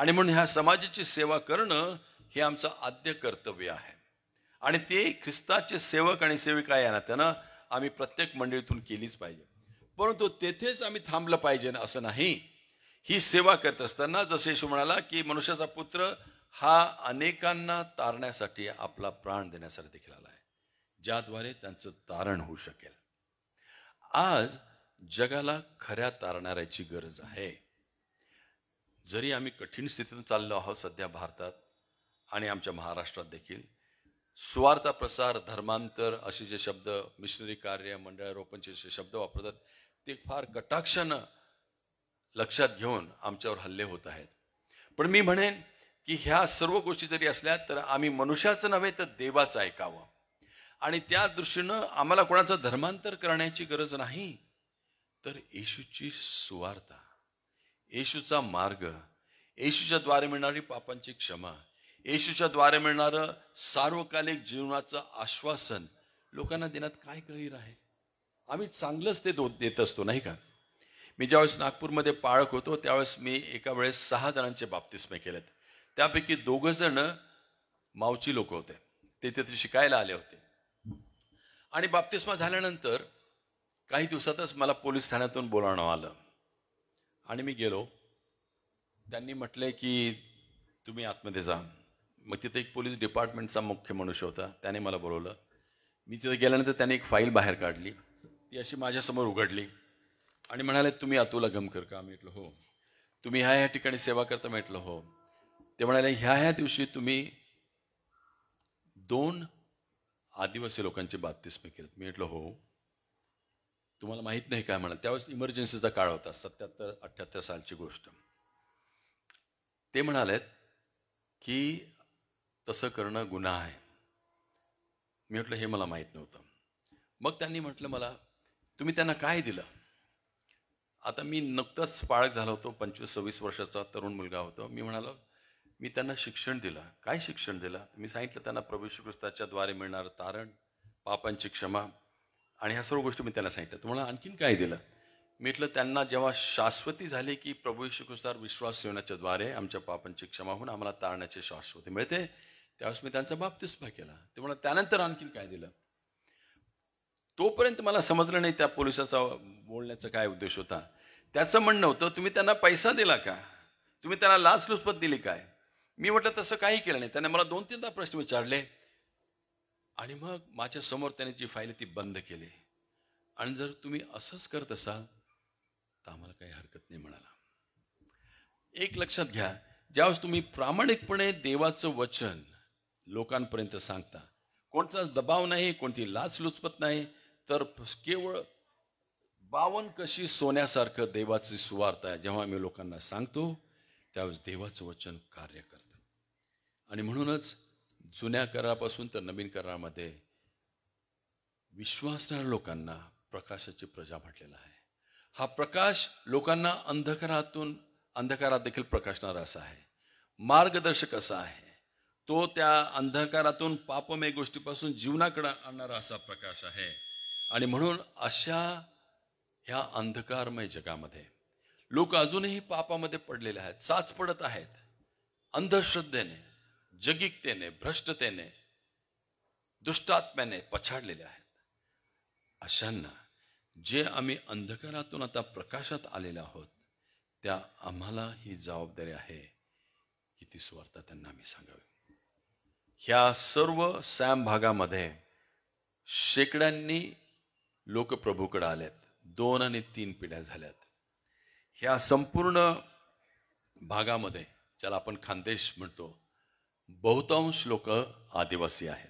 आणि म्हणून ह्या समाजाची सेवा करणं हे आमचं आद्य कर्तव्य आहे आणि ते ख्रिस्ताचे सेवक आणि सेविका या नात्यानं आम्ही प्रत्येक मंडळीतून केलीच पाहिजे परंतु तेथेच आम्ही थांबलं पाहिजे असं नाही ही सेवा करत असताना जसे येशू म्हणाला की मनुष्याचा पुत्र हा अनेकांना तारण्यासाठी आपला प्राण देण्यासाठी देखील आला आहे ज्याद्वारे त्यांचं तारण होऊ शकेल आज जगाला खऱ्या तारणाऱ्याची गरज आहे जरी आम्ही कठीण स्थितीतून चाललो आहोत सध्या भारतात आणि आमच्या महाराष्ट्रात देखील स्वार्थ प्रसार धर्मांतर असे जे शब्द मिशनरी कार्य मंडळारोपणचे जे शब्द वापरतात ते फार कटाक्षानं लक्षात घेऊन आमच्यावर हल्ले होत आहेत पण मी म्हणेन की ह्या सर्व गोष्टी जरी असल्या तर आम्ही मनुष्याचं नव्हे तर देवाचं ऐकावं आणि त्या दृष्टीनं आम्हाला कोणाचं धर्मांतर करण्याची गरज नाही तर येशूची सुवार्ता येशूचा मार्ग येशूच्या द्वारे मिळणारी पापांची क्षमा येशूच्या द्वारे मिळणारं सार्वकालिक जीवनाचं आश्वासन लोकांना देण्यात काय गैर आहे आम्ही चांगलंच ते देत असतो नाही का मी ज्यावेळेस नागपूरमध्ये पाळक होतो त्यावेळेस मी एका वेळेस सहा जणांचे बाप्तिस्मे केलेत त्यापैकी दोघ जण मावची लोक होते ते तिथे शिकायला आले होते आणि बाप्तिस्मा झाल्यानंतर काही दिवसातच मला पोलीस ठाण्यातून बोलावणं आलं आणि मी गेलो त्यांनी म्हटले की तुम्ही आतमध्ये जा मग तिथे एक पोलीस डिपार्टमेंटचा मुख्य मनुष्य होता त्याने मला बोलवलं मी तिथे गेल्यानंतर त्याने एक फाईल बाहेर काढली ती अशी माझ्यासमोर उघडली आणि म्हणाले तुम्ही अतुल अगमकर का म्हटलं हो तुम्ही ह्या ह्या ठिकाणी सेवा करता म्हटलं हो ते म्हणाले ह्या ह्या दिवशी तुम्ही दोन आदिवासी लोकांचे मी केलं मी म्हटलं हो तुम्हाला माहीत नाही काय म्हणाल त्यावेळेस इमर्जन्सीचा काळ होता सत्याहत्तर अठ्याहत्तर सालची गोष्ट ते म्हणाले की तसं करणं गुन्हा आहे मी म्हटलं हे मला माहीत नव्हतं मग त्यांनी म्हटलं मला तुम्ही त्यांना काय दिलं आता मी नुकतंच पाळक झालो होतो पंचवीस सव्वीस वर्षाचा तरुण मुलगा होतो मी म्हणालो मी त्यांना शिक्षण दिलं काय शिक्षण दिलं मी सांगितलं त्यांना प्रभू द्वारे मिळणारं तारण पापांची क्षमा आणि ह्या सर्व गोष्टी मी त्यांना सांगितलं तुम्हाला आणखीन काय दिलं मी म्हटलं त्यांना जेव्हा शाश्वती झाली की प्रभू श्रीकृष्णावर विश्वास ठेवण्याच्या द्वारे आमच्या पापांची क्षमा होऊन आम्हाला तारण्याची शाश्वती मिळते त्यावेळेस मी त्यांचा बाप केला ते म्हणा त्यानंतर आणखीन काय दिलं तोपर्यंत मला समजलं नाही त्या पोलिसाचा बोलण्याचा काय उद्देश होता त्याचं म्हणणं होतं तुम्ही त्यांना पैसा दिला का तुम्ही त्यांना लाचलुचपत दिली काय मी म्हटलं तसं काही केलं नाही त्याने मला दोन तीनदा प्रश्न विचारले आणि मग माझ्या समोर त्याने जी फाईल ती बंद केली आणि जर तुम्ही असंच करत असाल तर आम्हाला काही हरकत नाही म्हणाला एक लक्षात घ्या ज्यावेळेस तुम्ही प्रामाणिकपणे देवाचं वचन लोकांपर्यंत सांगता कोणताच दबाव नाही कोणती लाचलुचपत नाही तर केवळ बावन कशी सोन्यासारखं देवाची सुवार्थ आहे जेव्हा मी लोकांना सांगतो त्यावेळेस देवाचं वचन कार्य करतं आणि म्हणूनच जुन्या करारापासून तर नवीन करारामध्ये विश्वासणाऱ्या लोकांना प्रकाशाची प्रजा म्हटलेला आहे हा प्रकाश लोकांना अंधकारातून अंधकारात देखील प्रकाशणारा असा आहे मार्गदर्शक असा आहे तो त्या अंधकारातून पापमय गोष्टीपासून जीवनाकडे आणणारा असा प्रकाश आहे आणि म्हणून अशा ह्या अंधकारमय जगामध्ये लोक अजूनही पापामध्ये पडलेले आहेत साच पडत आहेत अंधश्रद्धेने जगिकतेने भ्रष्टतेने दुष्टात्म्याने पछाडलेले आहेत अशांना जे आम्ही अंधकारातून आता प्रकाशात आलेले आहोत त्या आम्हाला ही जबाबदारी आहे की ती सुवार्ता त्यांना आम्ही सांगावी ह्या सर्व सॅम भागामध्ये शेकड्यांनी लोक प्रभूकडे आल्यात दोन आणि तीन पिढ्या झाल्यात ह्या संपूर्ण भागामध्ये ज्याला आपण खानदेश म्हणतो बहुतांश लोक आदिवासी आहेत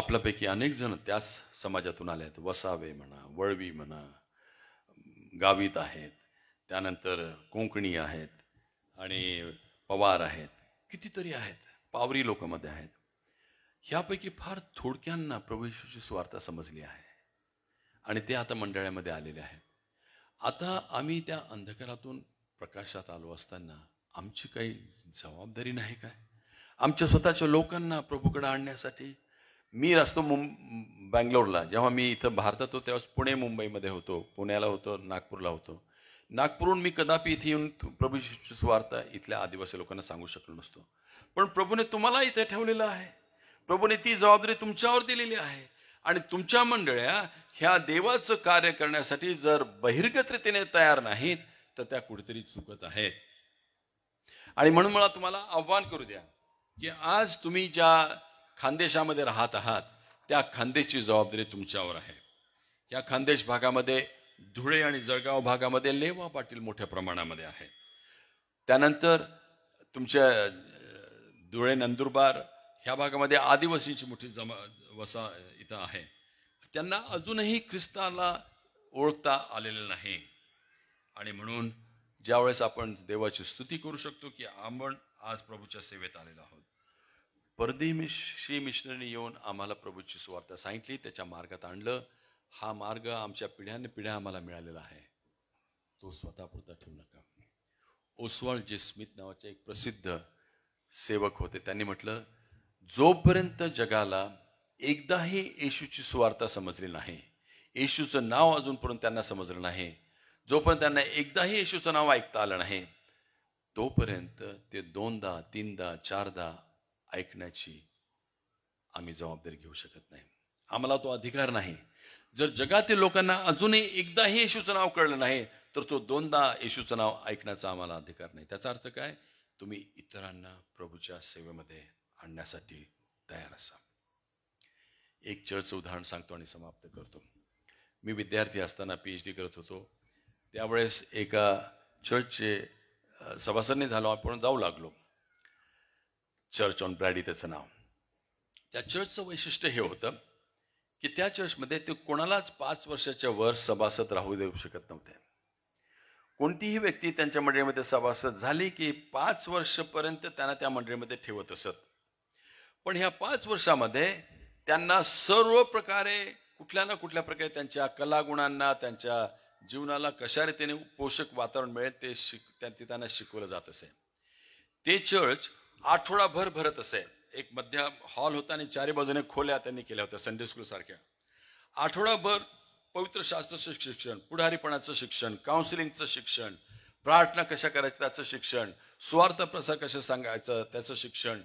आपल्यापैकी अनेक जण त्याच समाजातून आले आहेत वसावे म्हणा वळवी म्हणा गावीत आहेत त्यानंतर कोंकणी आहेत आणि पवार आहेत कितीतरी आहेत पावरी लोकांमध्ये आहेत ह्यापैकी फार थोडक्यांना प्रभू स्वार्थ समजली आहे आणि ते आता मंडळामध्ये आलेले आहेत आता आम्ही त्या अंधकारातून प्रकाशात आलो असताना आमची काही जबाबदारी नाही काय आमच्या स्वतःच्या लोकांना प्रभूकडे आणण्यासाठी मी असतो मुं बँगलोरला जेव्हा मी इथं भारतात होतो तेव्हाच पुणे मुंबईमध्ये होतो पुण्याला होतो नागपूरला होतो नागपूरहून मी कदापि इथे येऊन प्रभूची स्वार्थ इथल्या आदिवासी लोकांना सांगू शकलो नसतो पण प्रभूने तुम्हाला इथे ठेवलेलं आहे प्रभूने ती जबाबदारी तुमच्यावर दिलेली आहे आणि तुमच्या मंडळ्या ह्या देवाचं कार्य करण्यासाठी जर बहिर्गत रीतीने तयार नाहीत तर त्या कुठेतरी चुकत आहेत आणि म्हणून मला तुम्हाला आव्हान करू द्या की आज तुम्ही ज्या खानदेशामध्ये राहत आहात त्या खानदेशची जबाबदारी तुमच्यावर आहे या खानदेश भागामध्ये धुळे आणि जळगाव भागामध्ये लेवा पाटील मोठ्या प्रमाणामध्ये आहेत त्यानंतर तुमच्या धुळे नंदुरबार ह्या भागामध्ये आदिवासींची मोठी जमा वसा इथं आहे त्यांना अजूनही ख्रिस्ताला ओळखता आलेलं नाही आणि म्हणून ज्यावेळेस आपण देवाची स्तुती करू शकतो की आपण आज प्रभूच्या सेवेत आलेलो आहोत परदी श्री मिशनरी येऊन आम्हाला प्रभूची सुवार्ता सांगितली त्याच्या मार्गात आणलं हा मार्ग आमच्या पिढ्याने पिढ्या आम्हाला मिळालेला आहे तो स्वतःपुरता ठेवू नका ओसवाळ जे स्मिथ नावाचे एक प्रसिद्ध सेवक होते त्यांनी म्हटलं जोपर्यंत जगाला एकदाही येशूची सुवार्ता समजली नाही येशूचं नाव अजूनपर्यंत त्यांना समजलं नाही जोपर्यंत त्यांना एकदाही येशूचं नाव ऐकता आलं नाही तोपर्यंत ते दोनदा तीनदा चारदा ऐकण्याची आम्ही जबाबदारी घेऊ शकत नाही आम्हाला तो अधिकार नाही जर जगातील लोकांना अजूनही एकदाही येशूचं नाव कळलं नाही तर तो दोनदा येशूचं नाव ऐकण्याचा आम्हाला अधिकार नाही त्याचा अर्थ काय तुम्ही इतरांना प्रभूच्या सेवेमध्ये आणण्यासाठी तयार असा एक चर्चचं उदाहरण सांगतो आणि समाप्त करतो मी विद्यार्थी असताना पी एच डी करत होतो त्यावेळेस एका चर्चचे सभासदने झालो आपण जाऊ लागलो चर्च ऑन ब्रॅडी त्याचं नाव त्या चर्चचं वैशिष्ट्य हे होतं की त्या चर्चमध्ये ते कोणालाच पाच वर्षाच्या वर सभासद राहू देऊ शकत नव्हते कोणतीही व्यक्ती त्यांच्या मंडळीमध्ये सभासद झाली की पाच वर्षपर्यंत त्यांना त्या मंडळीमध्ये ठेवत असत पण ह्या पाच वर्षामध्ये त्यांना सर्व प्रकारे कुठल्या ना कुठल्या प्रकारे त्यांच्या कलागुणांना त्यांच्या जीवनाला कशा रीतीने पोषक वातावरण मिळेल ते शिक त्यांना शिकवलं जात असे ते चर्च आठवडाभर भरत असे एक मध्य हॉल होता आणि चारी बाजूने खोल्या त्यांनी केल्या होत्या संडे स्कूल सारख्या आठवडाभर पवित्र शास्त्राचं शिक्षण पुढारीपणाचं शिक्षण काउन्सिलिंगचं शिक्षण प्रार्थना कशा करायचं त्याचं शिक्षण स्वार्थ प्रसार कशा सांगायचं त्याचं शिक्षण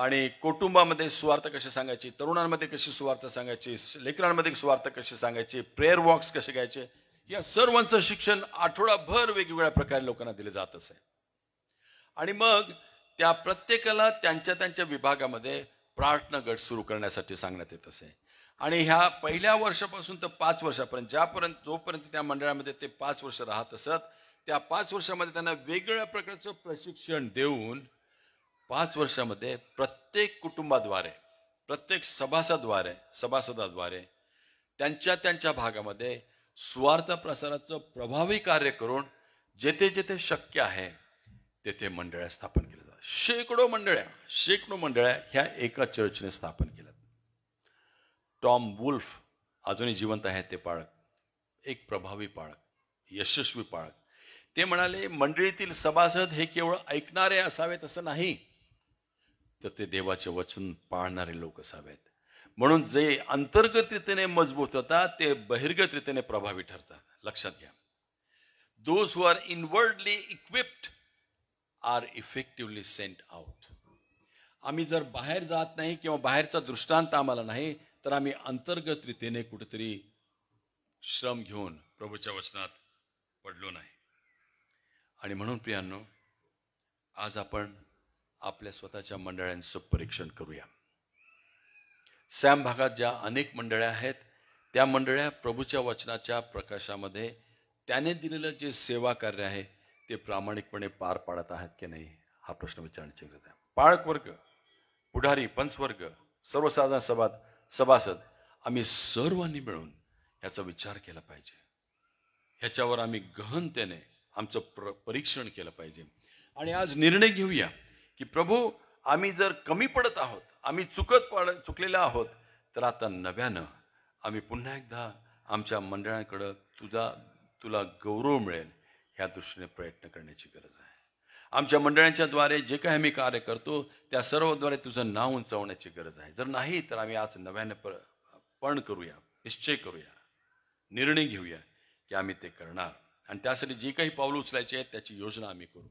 आणि कुटुंबामध्ये सुवार्थ कशी सांगायची तरुणांमध्ये कशी सुवार्थ सांगायची लेकरांमध्ये सुवार्थ कशी सांगायची प्रेयर वॉक्स कसे घ्यायचे या सर्वांचं शिक्षण आठवडाभर वेगवेगळ्या प्रकारे लोकांना दिले जात असे आणि मग त्या प्रत्येकाला त्यांच्या त्यांच्या विभागामध्ये प्रार्थना गट सुरू करण्यासाठी सांगण्यात येत असे आणि ह्या पहिल्या वर्षापासून तर पाच वर्षापर्यंत ज्यापर्यंत जोपर्यंत त्या मंडळामध्ये ते पाच वर्ष राहत असत त्या पाच वर्षामध्ये त्यांना वेगवेगळ्या प्रकारचं प्रशिक्षण देऊन पाच वर्षामध्ये प्रत्येक कुटुंबाद्वारे प्रत्येक सभासदद्वारे सभासदाद्वारे त्यांच्या त्यांच्या भागामध्ये स्वार्थ प्रसाराचं प्रभावी कार्य करून जेथे जेथे शक्य आहे तेथे मंडळ स्थापन केल्या जातात शेकडो मंडळ्या शेकडो मंडळ्या ह्या एका चर्चने स्थापन केल्या टॉम वुल्फ अजूनही जिवंत आहे ते पाळक एक प्रभावी पाळक यशस्वी पाळक ते म्हणाले मंडळीतील सभासद हे केवळ ऐकणारे असावेत असं नाही तर ते देवाचे वचन पाळणारे लोक असावेत म्हणून जे अंतर्गत रीतीने मजबूत होतात ते बहिर्गत रीतीने प्रभावी ठरतात लक्षात घ्या those who are inwardly equipped are effectively sent out आम्ही जर बाहेर जात नाही किंवा बाहेरचा दृष्टांत आम्हाला नाही तर आम्ही अंतर्गत रीतीने कुठेतरी श्रम घेऊन प्रभूच्या वचनात पडलो नाही आणि म्हणून प्रियांनो आज आपण आपल्या स्वतःच्या मंडळांचं परीक्षण करूया सॅम भागात ज्या अनेक मंडळ्या आहेत त्या मंडळ्या प्रभूच्या वचनाच्या प्रकाशामध्ये त्याने दिलेलं जे सेवा कार्य आहे ते प्रामाणिकपणे पार पाडत आहेत की नाही हा प्रश्न विचारण्याची गरज आहे पाळक वर्ग पुढारी पंचवर्ग सर्वसाधारण सभा सभासद आम्ही सर्वांनी मिळून याचा विचार केला पाहिजे ह्याच्यावर आम्ही गहनतेने आमचं प्र परीक्षण केलं पाहिजे आणि आज निर्णय घेऊया की प्रभू आम्ही जर कमी पडत आहोत आम्ही चुकत पड चुकलेलो आहोत तर आता नव्यानं आम्ही पुन्हा एकदा आमच्या मंडळाकडं तुझा तुला गौरव मिळेल ह्या दृष्टीने प्रयत्न करण्याची गरज आहे आमच्या द्वारे जे काही आम्ही कार्य करतो त्या सर्वद्वारे तुझं नाव उंचावण्याची गरज आहे जर नाही तर आम्ही आज नव्यानं प पण करूया निश्चय करूया निर्णय घेऊया की आम्ही ते करणार आणि त्यासाठी जे काही पावलं उचलायची आहेत त्याची योजना आम्ही करू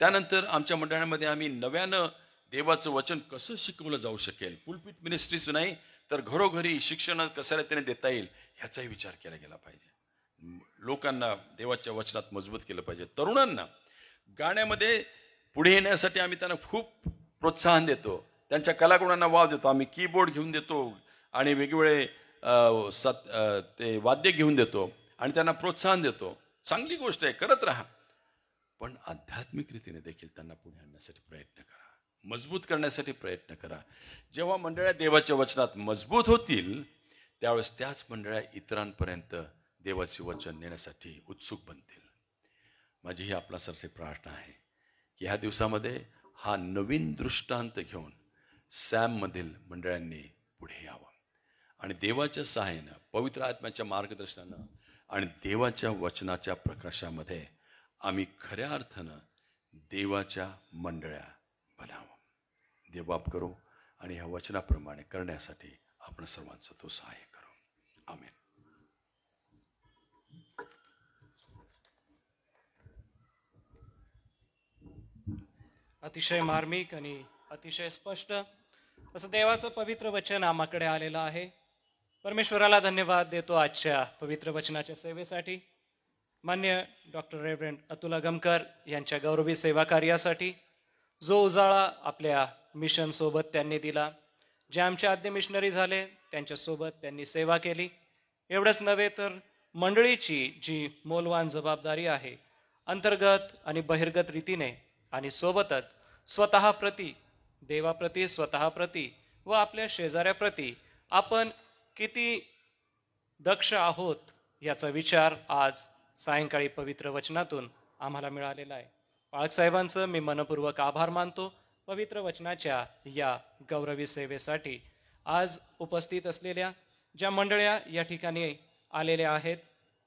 त्यानंतर आमच्या मंडळामध्ये आम्ही नव्यानं देवाचं वचन कसं शिकवलं जाऊ शकेल पुलपिट मिनिस्ट्रीच नाही तर घरोघरी शिक्षण कशाला त्याने देता येईल ह्याचाही विचार केला गेला पाहिजे लोकांना देवाच्या वचनात मजबूत केलं पाहिजे तरुणांना गाण्यामध्ये पुढे येण्यासाठी आम्ही त्यांना खूप प्रोत्साहन देतो त्यांच्या कलागुणांना वाव देतो आम्ही कीबोर्ड घेऊन देतो आणि वेगवेगळे सत ते वाद्य घेऊन देतो आणि त्यांना प्रोत्साहन देतो चांगली गोष्ट आहे करत राहा पण आध्यात्मिक रीतीने देखील त्यांना पुढे आणण्यासाठी प्रयत्न करा मजबूत करण्यासाठी प्रयत्न करा जेव्हा मंडळ्या देवाच्या वचनात मजबूत होतील त्यावेळेस त्याच मंडळ्या इतरांपर्यंत देवाचे वचन नेण्यासाठी उत्सुक बनतील माझी ही आपला सरसे प्रार्थना आहे की ह्या दिवसामध्ये हा नवीन दृष्टांत घेऊन सॅममधील मंडळांनी पुढे यावं आणि देवाच्या सहाय्यानं पवित्र आत्म्याच्या मार्गदर्शनानं आणि देवाच्या वचनाच्या प्रकाशामध्ये आम्ही खऱ्या अर्थानं देवाच्या मंडळ्या बनावं देवबाप करू आणि ह्या वचनाप्रमाणे करण्यासाठी आपण सर्वांचं तो सहाय्य करू आम्ही अतिशय मार्मिक आणि अतिशय स्पष्ट असं देवाचं पवित्र वचन आम्हाकडे आलेलं आहे परमेश्वराला धन्यवाद देतो आजच्या पवित्र वचनाच्या सेवेसाठी मान्य डॉक्टर रेव्हरेंड अतुल अगमकर यांच्या गौरवी सेवा कार्यासाठी जो उजाळा आपल्या मिशनसोबत त्यांनी दिला जे आमचे आद्य मिशनरी झाले त्यांच्यासोबत त्यांनी सेवा केली एवढंच नव्हे तर मंडळीची जी मोलवान जबाबदारी आहे अंतर्गत आणि बहिर्गत रीतीने आणि सोबतच स्वतःप्रती देवाप्रती स्वतःप्रती व आपल्या शेजाऱ्याप्रती आपण किती दक्ष आहोत याचा विचार आज सायंकाळी पवित्र वचनातून आम्हाला मिळालेलं आहे बाळकसाहेबांचं मी मनपूर्वक आभार मानतो पवित्र वचनाच्या या गौरवी सेवेसाठी आज उपस्थित असलेल्या ज्या मंडळ्या या ठिकाणी आलेल्या आहेत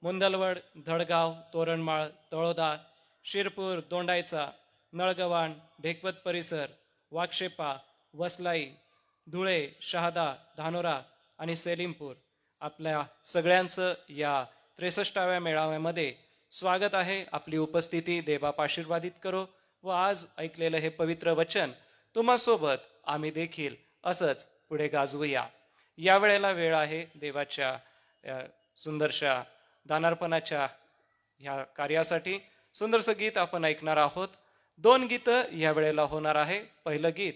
मुंदलवड धडगाव तोरणमाळ तळोदा शिरपूर दोंडायचा नळगवाण ढेकवत परिसर वाक्षेपा वसलाई धुळे शहादा धानोरा आणि सेलिमपूर आपल्या सगळ्यांचं या त्रेसष्टाव्या मेळाव्यामध्ये स्वागत आहे आपली उपस्थिती देवाप आशीर्वादित करो व आज ऐकलेलं हे पवित्र वचन तुम्हासोबत आम्ही देखील असंच पुढे गाजवूया यावेळेला वेळ आहे देवाच्या सुंदरशा दानार्पणाच्या ह्या कार्यासाठी सुंदरसं गीत आपण ऐकणार आहोत दोन गीतं या वेळेला होणार आहे पहिलं गीत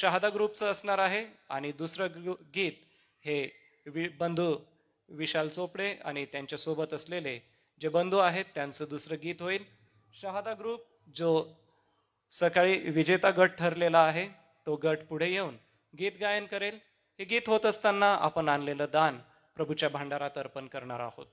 शहादा ग्रुपचं असणार आहे आणि दुसरं गीत हे बंधू विशाल चोपडे आणि त्यांच्यासोबत असलेले जे बंधू आहेत त्यांचं दुसरं गीत होईल शहादा ग्रुप जो सकाळी विजेता गट ठरलेला आहे तो गट पुढे येऊन गीत गायन करेल हे गीत होत असताना आपण आणलेलं दान प्रभूच्या भांडारात अर्पण करणार आहोत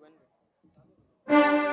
mic bend.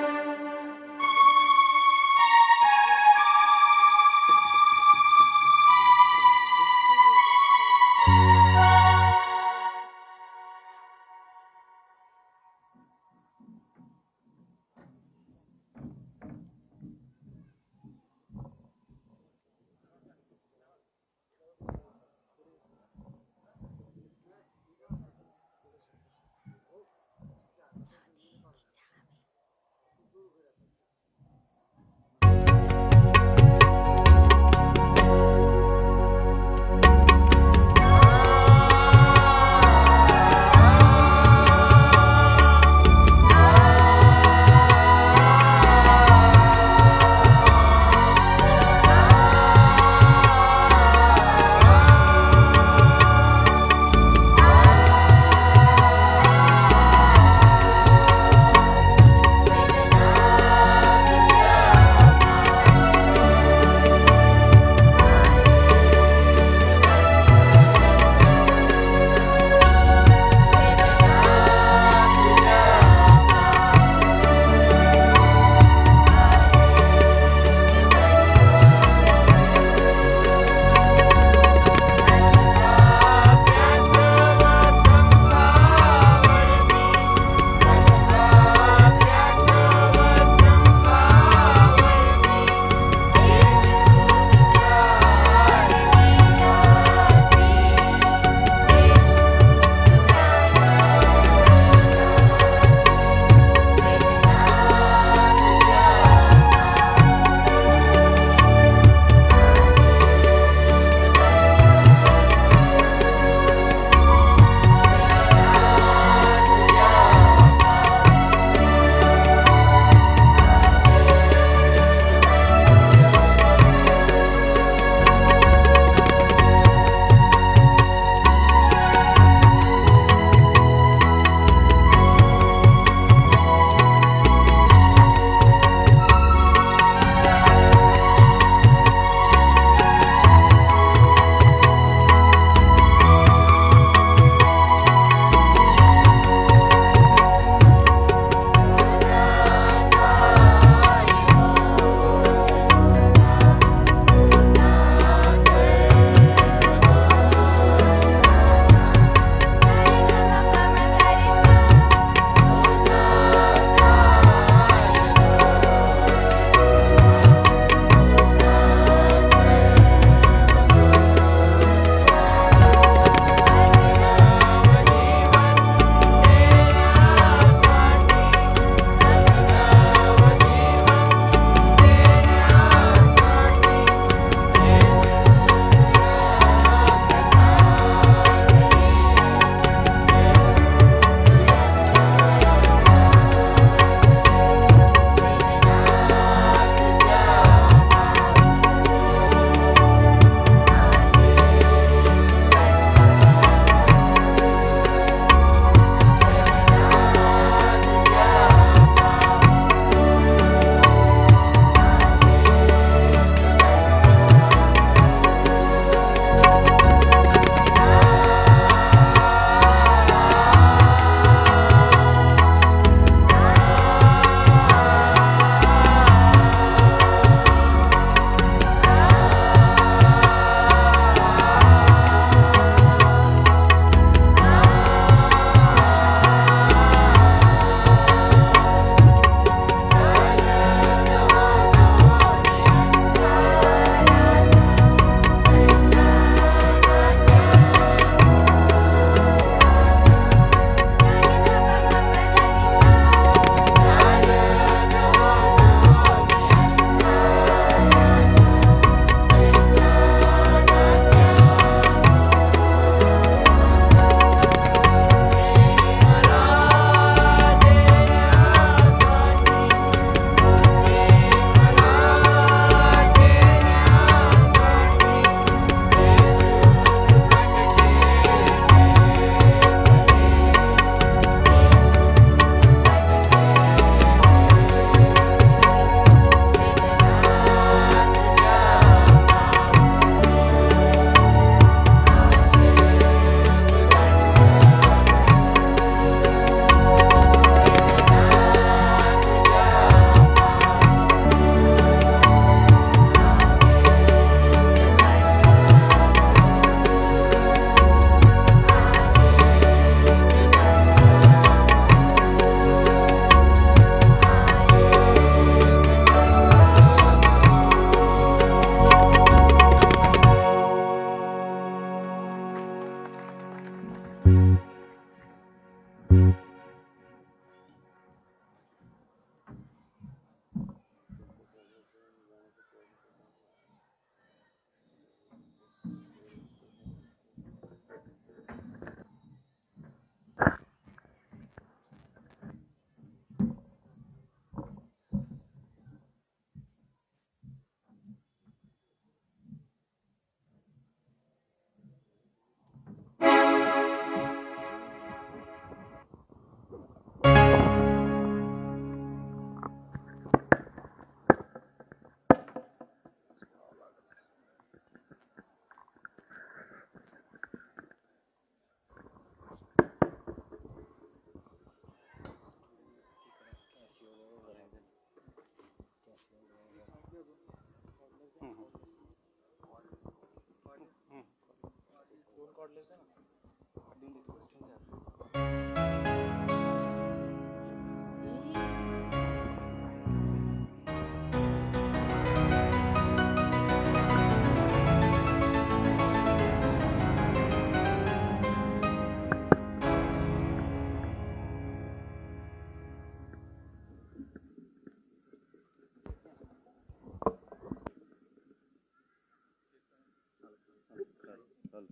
ভালো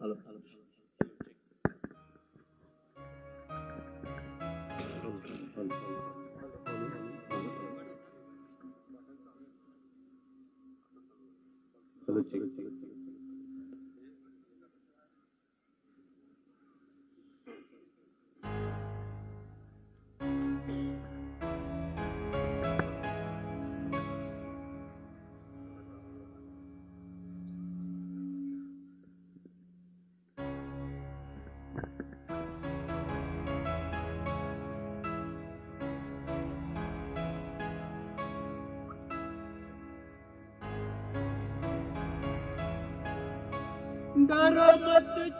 ভালো ভালো ঠিক ঠিক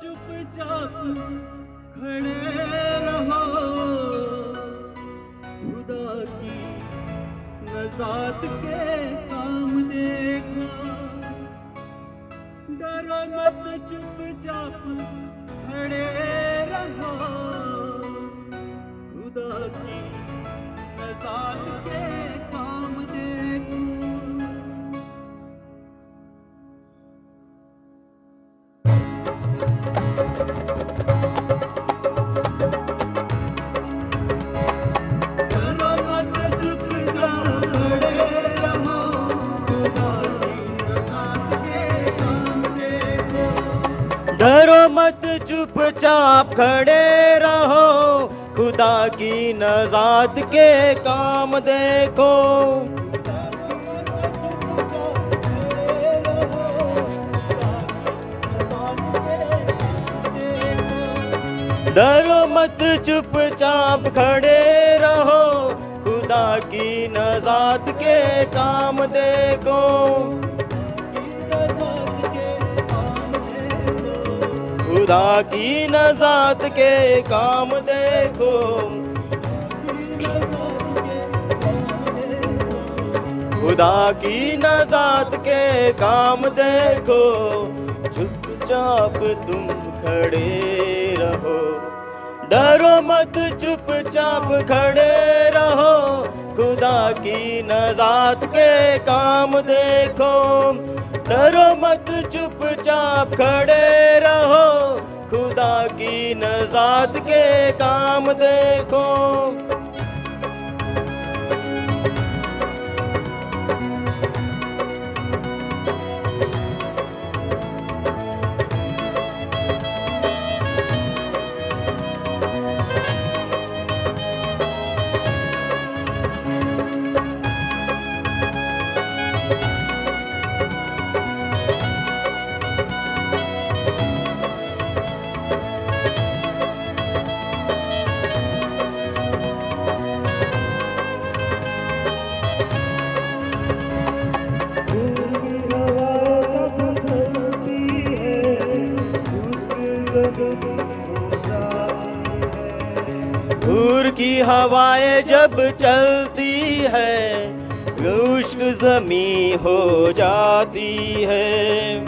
चुपचाप खड़े रहो खुदा की नजात के काम देखो डरो मत चुपचाप खड़े रहो खुदा की नजात के आप खड़े रहो खुदा की नजात के काम देखो डरो मत चुपचाप खड़े रहो खुदा की नजात के काम देखो ताकि नजात के काम देखो खुदा की नजात के काम देखो चुपचाप तुम खड़े रहो डरो मत चुपचाप खड़े रहो खुदा की नजात के काम देखो डरो मत चुपचाप खड़े रहो खुदा की नजात के काम देखो जब चलती है खुश्क जमी हो जाती है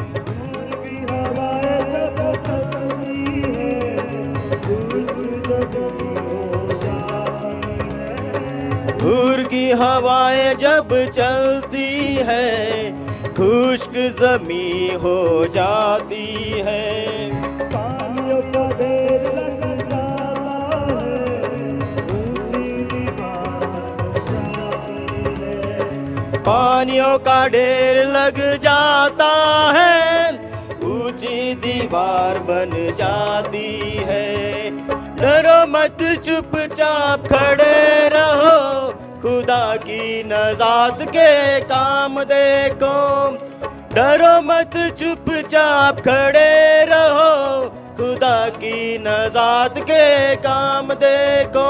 दूर की हवाएं जब चलती है खुश्क जमी हो जाती पानियों का ढेर लग जाता है ऊंची दीवार बन जाती है डरो मत चुपचाप खड़े रहो खुदा की नजात के काम देखो डरो मत चुपचाप खड़े रहो खुदा की नजात के काम देखो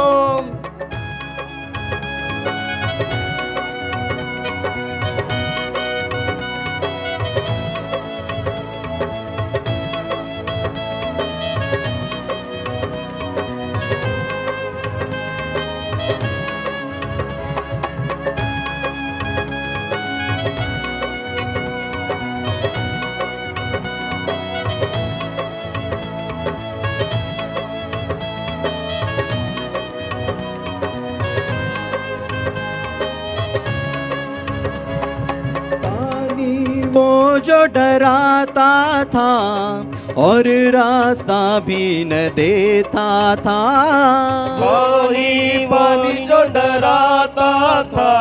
जो डराता था और रास्ता भी न देता था वही पानी जो डराता था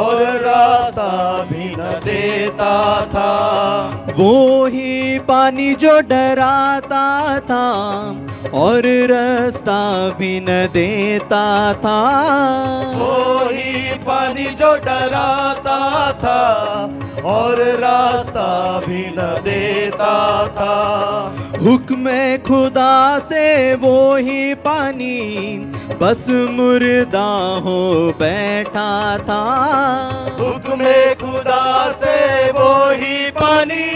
और रास्ता भी न देता था वो ही पानी जो डराता था और रास्ता भी न देता था वो ही पानी जो डराता था और रास्ता भी न देता था हुक्म खुदा से वो ही पानी बस मुर्दा हो बैठा था हुक्म खुदा से वो ही पानी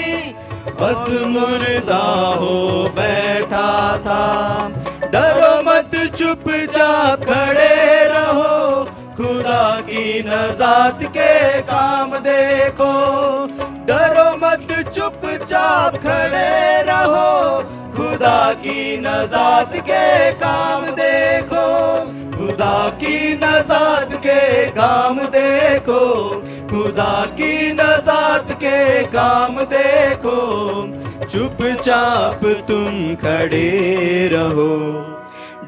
बस मुर्दा हो बैठा था डरो मत चुप जा खड़े की नजात के काम देखो डरो मत चुपचाप खड़े रहो खुदा की नजात के काम देखो खुदा की नजात के काम देखो खुदा की नजात के काम देखो चुपचाप तुम खड़े रहो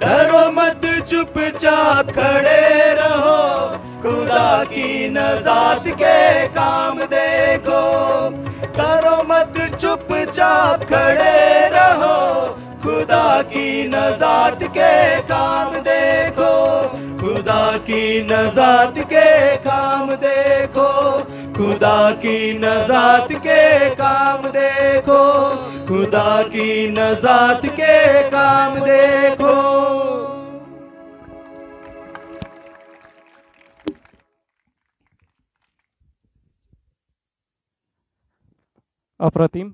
डरो मत चुपचाप खड़े रहो खुदा की नजात के काम देखो करो मत चुपचाप खड़े रहो खुदा की नजात के काम देखो खुदा की नजात के काम देखो खुदा की नजात के काम देखो खुदा की नजात के काम देखो अप्रतिम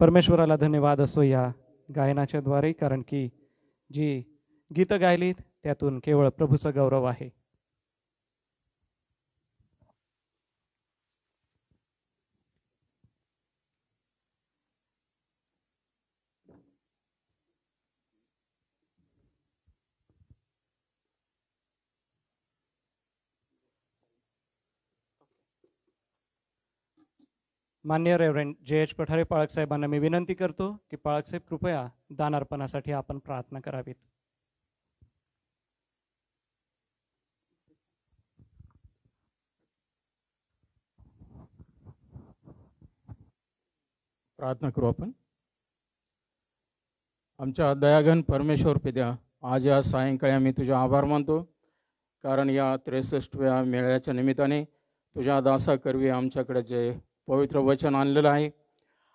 परमेश्वराला धन्यवाद असो या द्वारे कारण की जी गीतं गायलीत त्यातून केवळ प्रभूचं गौरव आहे मान्य रेव्हरेंड जे एच पठारे पाळकसाहेबांना मी विनंती करतो की पाळकसाहेब कृपया दान अर्पणासाठी आपण प्रार्थना करावीत प्रार्थना करू आपण आमच्या दयाघन परमेश्वर पिद्या आज या सायंकाळी आम्ही तुझे आभार मानतो कारण या त्रेसष्टव्या मेळ्याच्या निमित्ताने तुझ्या दासाकरवी आमच्याकडे जे पवित्र वचन आणलेलं आहे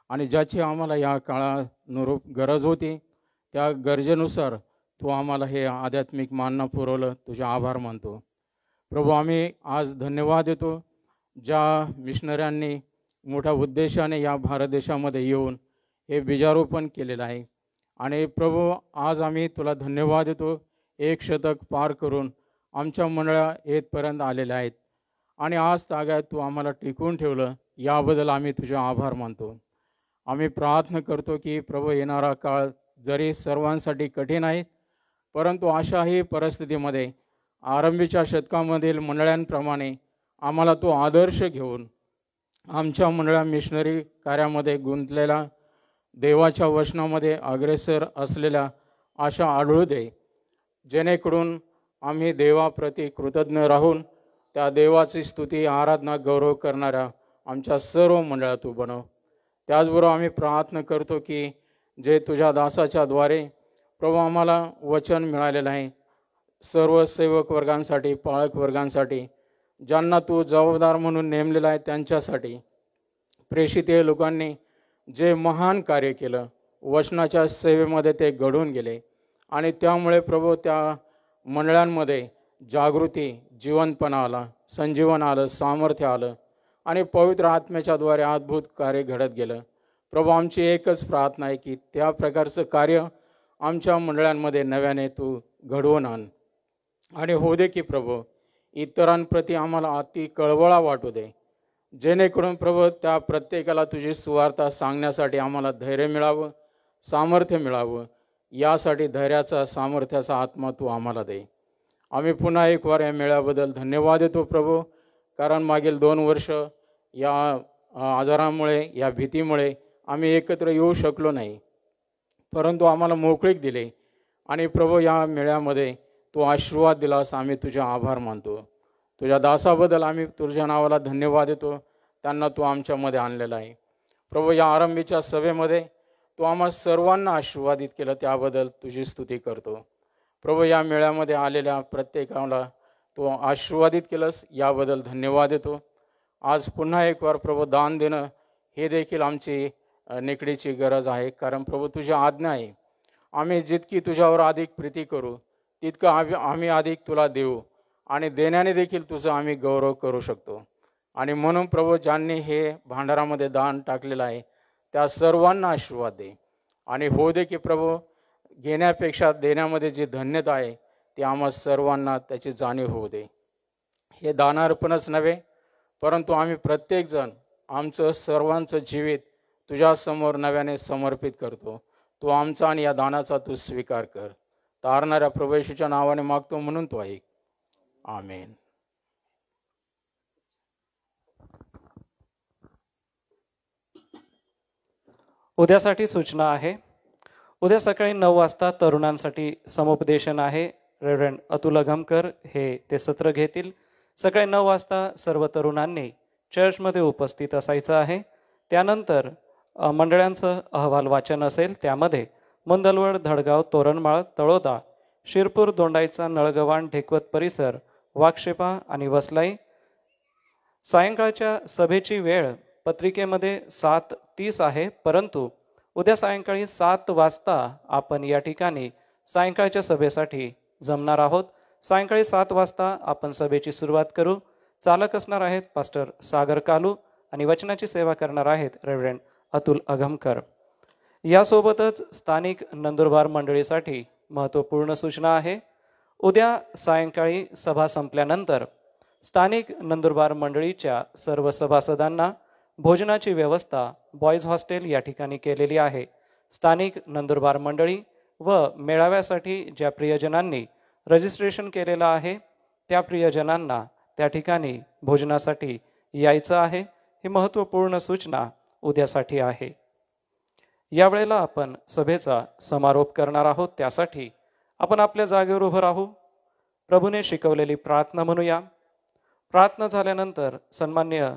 आणि ज्याची आम्हाला या काळानुरूप गरज होती त्या गरजेनुसार तू आम्हाला हे आध्यात्मिक मानणं पुरवलं तुझे आभार मानतो प्रभू आम्ही आज धन्यवाद देतो ज्या मिशनऱ्यांनी मोठ्या उद्देशाने या भारत देशामध्ये येऊन हे बीजारोपण केलेलं आहे आणि प्रभू आज आम्ही तुला धन्यवाद देतो एक शतक पार करून आमच्या मंडळा येथपर्यंत आलेल्या आहेत आणि आज तागायत तू आम्हाला टिकवून ठेवलं याबद्दल आम्ही तुझे आभार मानतो आम्ही प्रार्थना करतो की प्रभू येणारा काळ जरी सर्वांसाठी कठीण आहे परंतु अशाही परिस्थितीमध्ये आरंभीच्या शतकामधील मंडळांप्रमाणे आम्हाला तो आदर्श घेऊन आमच्या मंडळा मिशनरी कार्यामध्ये गुंतलेला देवाच्या वचनामध्ये अग्रेसर असलेल्या आशा आढळू दे जेणेकरून आम्ही देवाप्रती कृतज्ञ राहून त्या देवाची स्तुती आराधना गौरव करणाऱ्या आमच्या सर्व मंडळात तू बनव त्याचबरोबर आम्ही प्रार्थना करतो की जे तुझ्या दासाच्या द्वारे प्रभू आम्हाला वचन मिळालेलं आहे सर्व सेवक वर्गांसाठी पाळक वर्गांसाठी ज्यांना तू जबाबदार म्हणून नेमलेला आहे त्यांच्यासाठी प्रेषिते लोकांनी जे महान कार्य केलं वचनाच्या सेवेमध्ये ते घडून गेले आणि त्यामुळे प्रभू त्या मंडळांमध्ये जागृती जीवनपणा आला संजीवन आलं सामर्थ्य आलं आणि पवित्र आत्म्याच्याद्वारे अद्भुत कार्य घडत गेलं प्रभू आमची एकच प्रार्थना आहे की त्या प्रकारचं कार्य आमच्या मंडळांमध्ये नव्याने तू घडवून आण आणि हो दे की प्रभू इतरांप्रती आम्हाला अति कळवळा वाटू दे जेणेकरून प्रभू त्या प्रत्येकाला तुझी सुवार्ता सांगण्यासाठी आम्हाला धैर्य मिळावं सामर्थ्य मिळावं यासाठी धैर्याचा सामर्थ्याचा आत्मा तू आम्हाला दे आम्ही पुन्हा एक वार या मेळ्याबद्दल धन्यवाद देतो प्रभू कारण मागील दोन वर्ष या आजारामुळे या भीतीमुळे आम्ही एकत्र येऊ शकलो नाही परंतु आम्हाला मोकळीक दिले आणि प्रभू या मेळ्यामध्ये तो आशीर्वाद दिलास आम्ही तुझे आभार मानतो तुझ्या दासाबद्दल आम्ही तुझ्या नावाला धन्यवाद देतो त्यांना तू आमच्यामध्ये आणलेला आहे प्रभू या आरंभीच्या सभेमध्ये तू आम्हा सर्वांना आशीर्वादित केलं त्याबद्दल तुझी स्तुती करतो प्रभू या मेळ्यामध्ये आलेल्या प्रत्येकाला तो आशीर्वादित केलंस याबद्दल धन्यवाद देतो आज पुन्हा एक वार प्रभू दान देणं हे देखील आमची नेकडीची गरज आहे कारण प्रभू तुझी आज्ञा आहे आम्ही जितकी तुझ्यावर अधिक प्रीती करू तितकं आम्ही आम्ही अधिक तुला देऊ आणि देण्याने देखील तुझं आम्ही गौरव करू शकतो आणि म्हणून प्रभू ज्यांनी हे भांडारामध्ये दान टाकलेलं आहे त्या सर्वांना आशीर्वाद दे आणि हो दे की प्रभू घेण्यापेक्षा देण्यामध्ये जी धन्यता आहे ते आम्हा सर्वांना त्याची जाणीव होऊ दे हे दानार्पणच नव्हे परंतु आम्ही प्रत्येकजण आमचं सर्वांचं जीवित तुझ्यासमोर नव्याने समर्पित करतो तू आमचा आणि या दानाचा तू स्वीकार कर तारणाऱ्या प्रवेशाच्या नावाने मागतो म्हणून तो ऐक आमेन उद्यासाठी सूचना आहे उद्या सकाळी नऊ वाजता तरुणांसाठी समुपदेशन आहे रेव्हरेंड अतुल अघमकर हे ते सत्र घेतील सकाळी नऊ वाजता सर्व तरुणांनी चर्चमध्ये उपस्थित असायचं आहे त्यानंतर मंडळांचं अहवाल वाचन असेल त्यामध्ये मंदलवड धडगाव तोरणमाळ तळोदा शिरपूर दोंडाईचा नळगवान ढेकवत परिसर वाक्षेपा आणि वसलाई सायंकाळच्या सभेची वेळ पत्रिकेमध्ये सात तीस आहे परंतु उद्या सायंकाळी सात वाजता आपण या ठिकाणी सायंकाळच्या सभेसाठी जमणार आहोत सायंकाळी सात वाजता आपण सभेची सुरुवात करू चालक असणार आहेत पास्टर सागर कालू आणि वचनाची सेवा करणार आहेत रेव्हरेंड अतुल अगमकर यासोबतच स्थानिक नंदुरबार मंडळीसाठी महत्त्वपूर्ण सूचना आहे उद्या सायंकाळी सभा संपल्यानंतर स्थानिक नंदुरबार मंडळीच्या सर्व सभासदांना भोजनाची व्यवस्था बॉयज हॉस्टेल या ठिकाणी केलेली आहे स्थानिक नंदुरबार मंडळी व मेळाव्यासाठी ज्या प्रियजनांनी रजिस्ट्रेशन केलेलं आहे त्या प्रियजनांना त्या ठिकाणी भोजनासाठी यायचं आहे ही महत्त्वपूर्ण सूचना उद्यासाठी आहे यावेळेला आपण सभेचा समारोप करणार आहोत त्यासाठी आपण आपल्या जागेवर उभं राहू प्रभूने शिकवलेली प्रार्थना म्हणूया प्रार्थना झाल्यानंतर सन्मान्य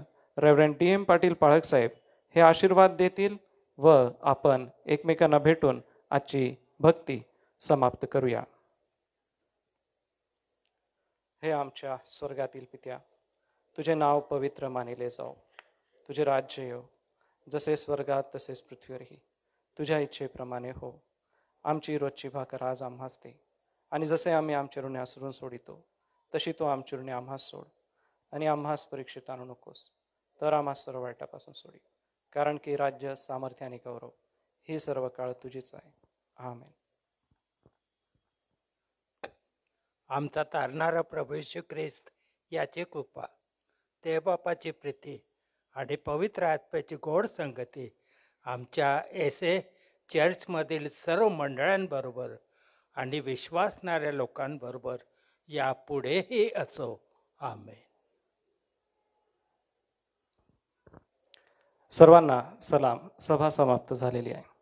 रेवरेंड डी एम पाटील पाळकसाहेब हे आशीर्वाद देतील व आपण एकमेकांना भेटून आजची भक्ती समाप्त करूया हे आमच्या स्वर्गातील पित्या तुझे नाव पवित्र मानिले जाओ तुझे राज्य येऊ जसे स्वर्गात तसेच पृथ्वीवरही तुझ्या इच्छेप्रमाणे हो आमची रोजची भाकर आज आम्हाच दे आणि जसे आम्ही आमचे ऋणे असरून सोडितो तशी तो आमची ऋणे आम्हास सोड आणि आम्हास परीक्षित आणू नकोस तर आम्हा सर्व वाईटापासून सोडी कारण की राज्य सामर्थ्य आणि गौरव हे सर्व काळ तुझीच आहे आमेन आमचा तारणारा प्रभू ख्रिस्त याची कृपा देवबापाची प्रीती आणि पवित्र आत्म्याची गोड संगती आमच्या एस ए चर्चमधील सर्व मंडळांबरोबर आणि विश्वासणाऱ्या लोकांबरोबर यापुढेही असो आम्ही सर्वांना सलाम सभा समाप्त झालेली आहे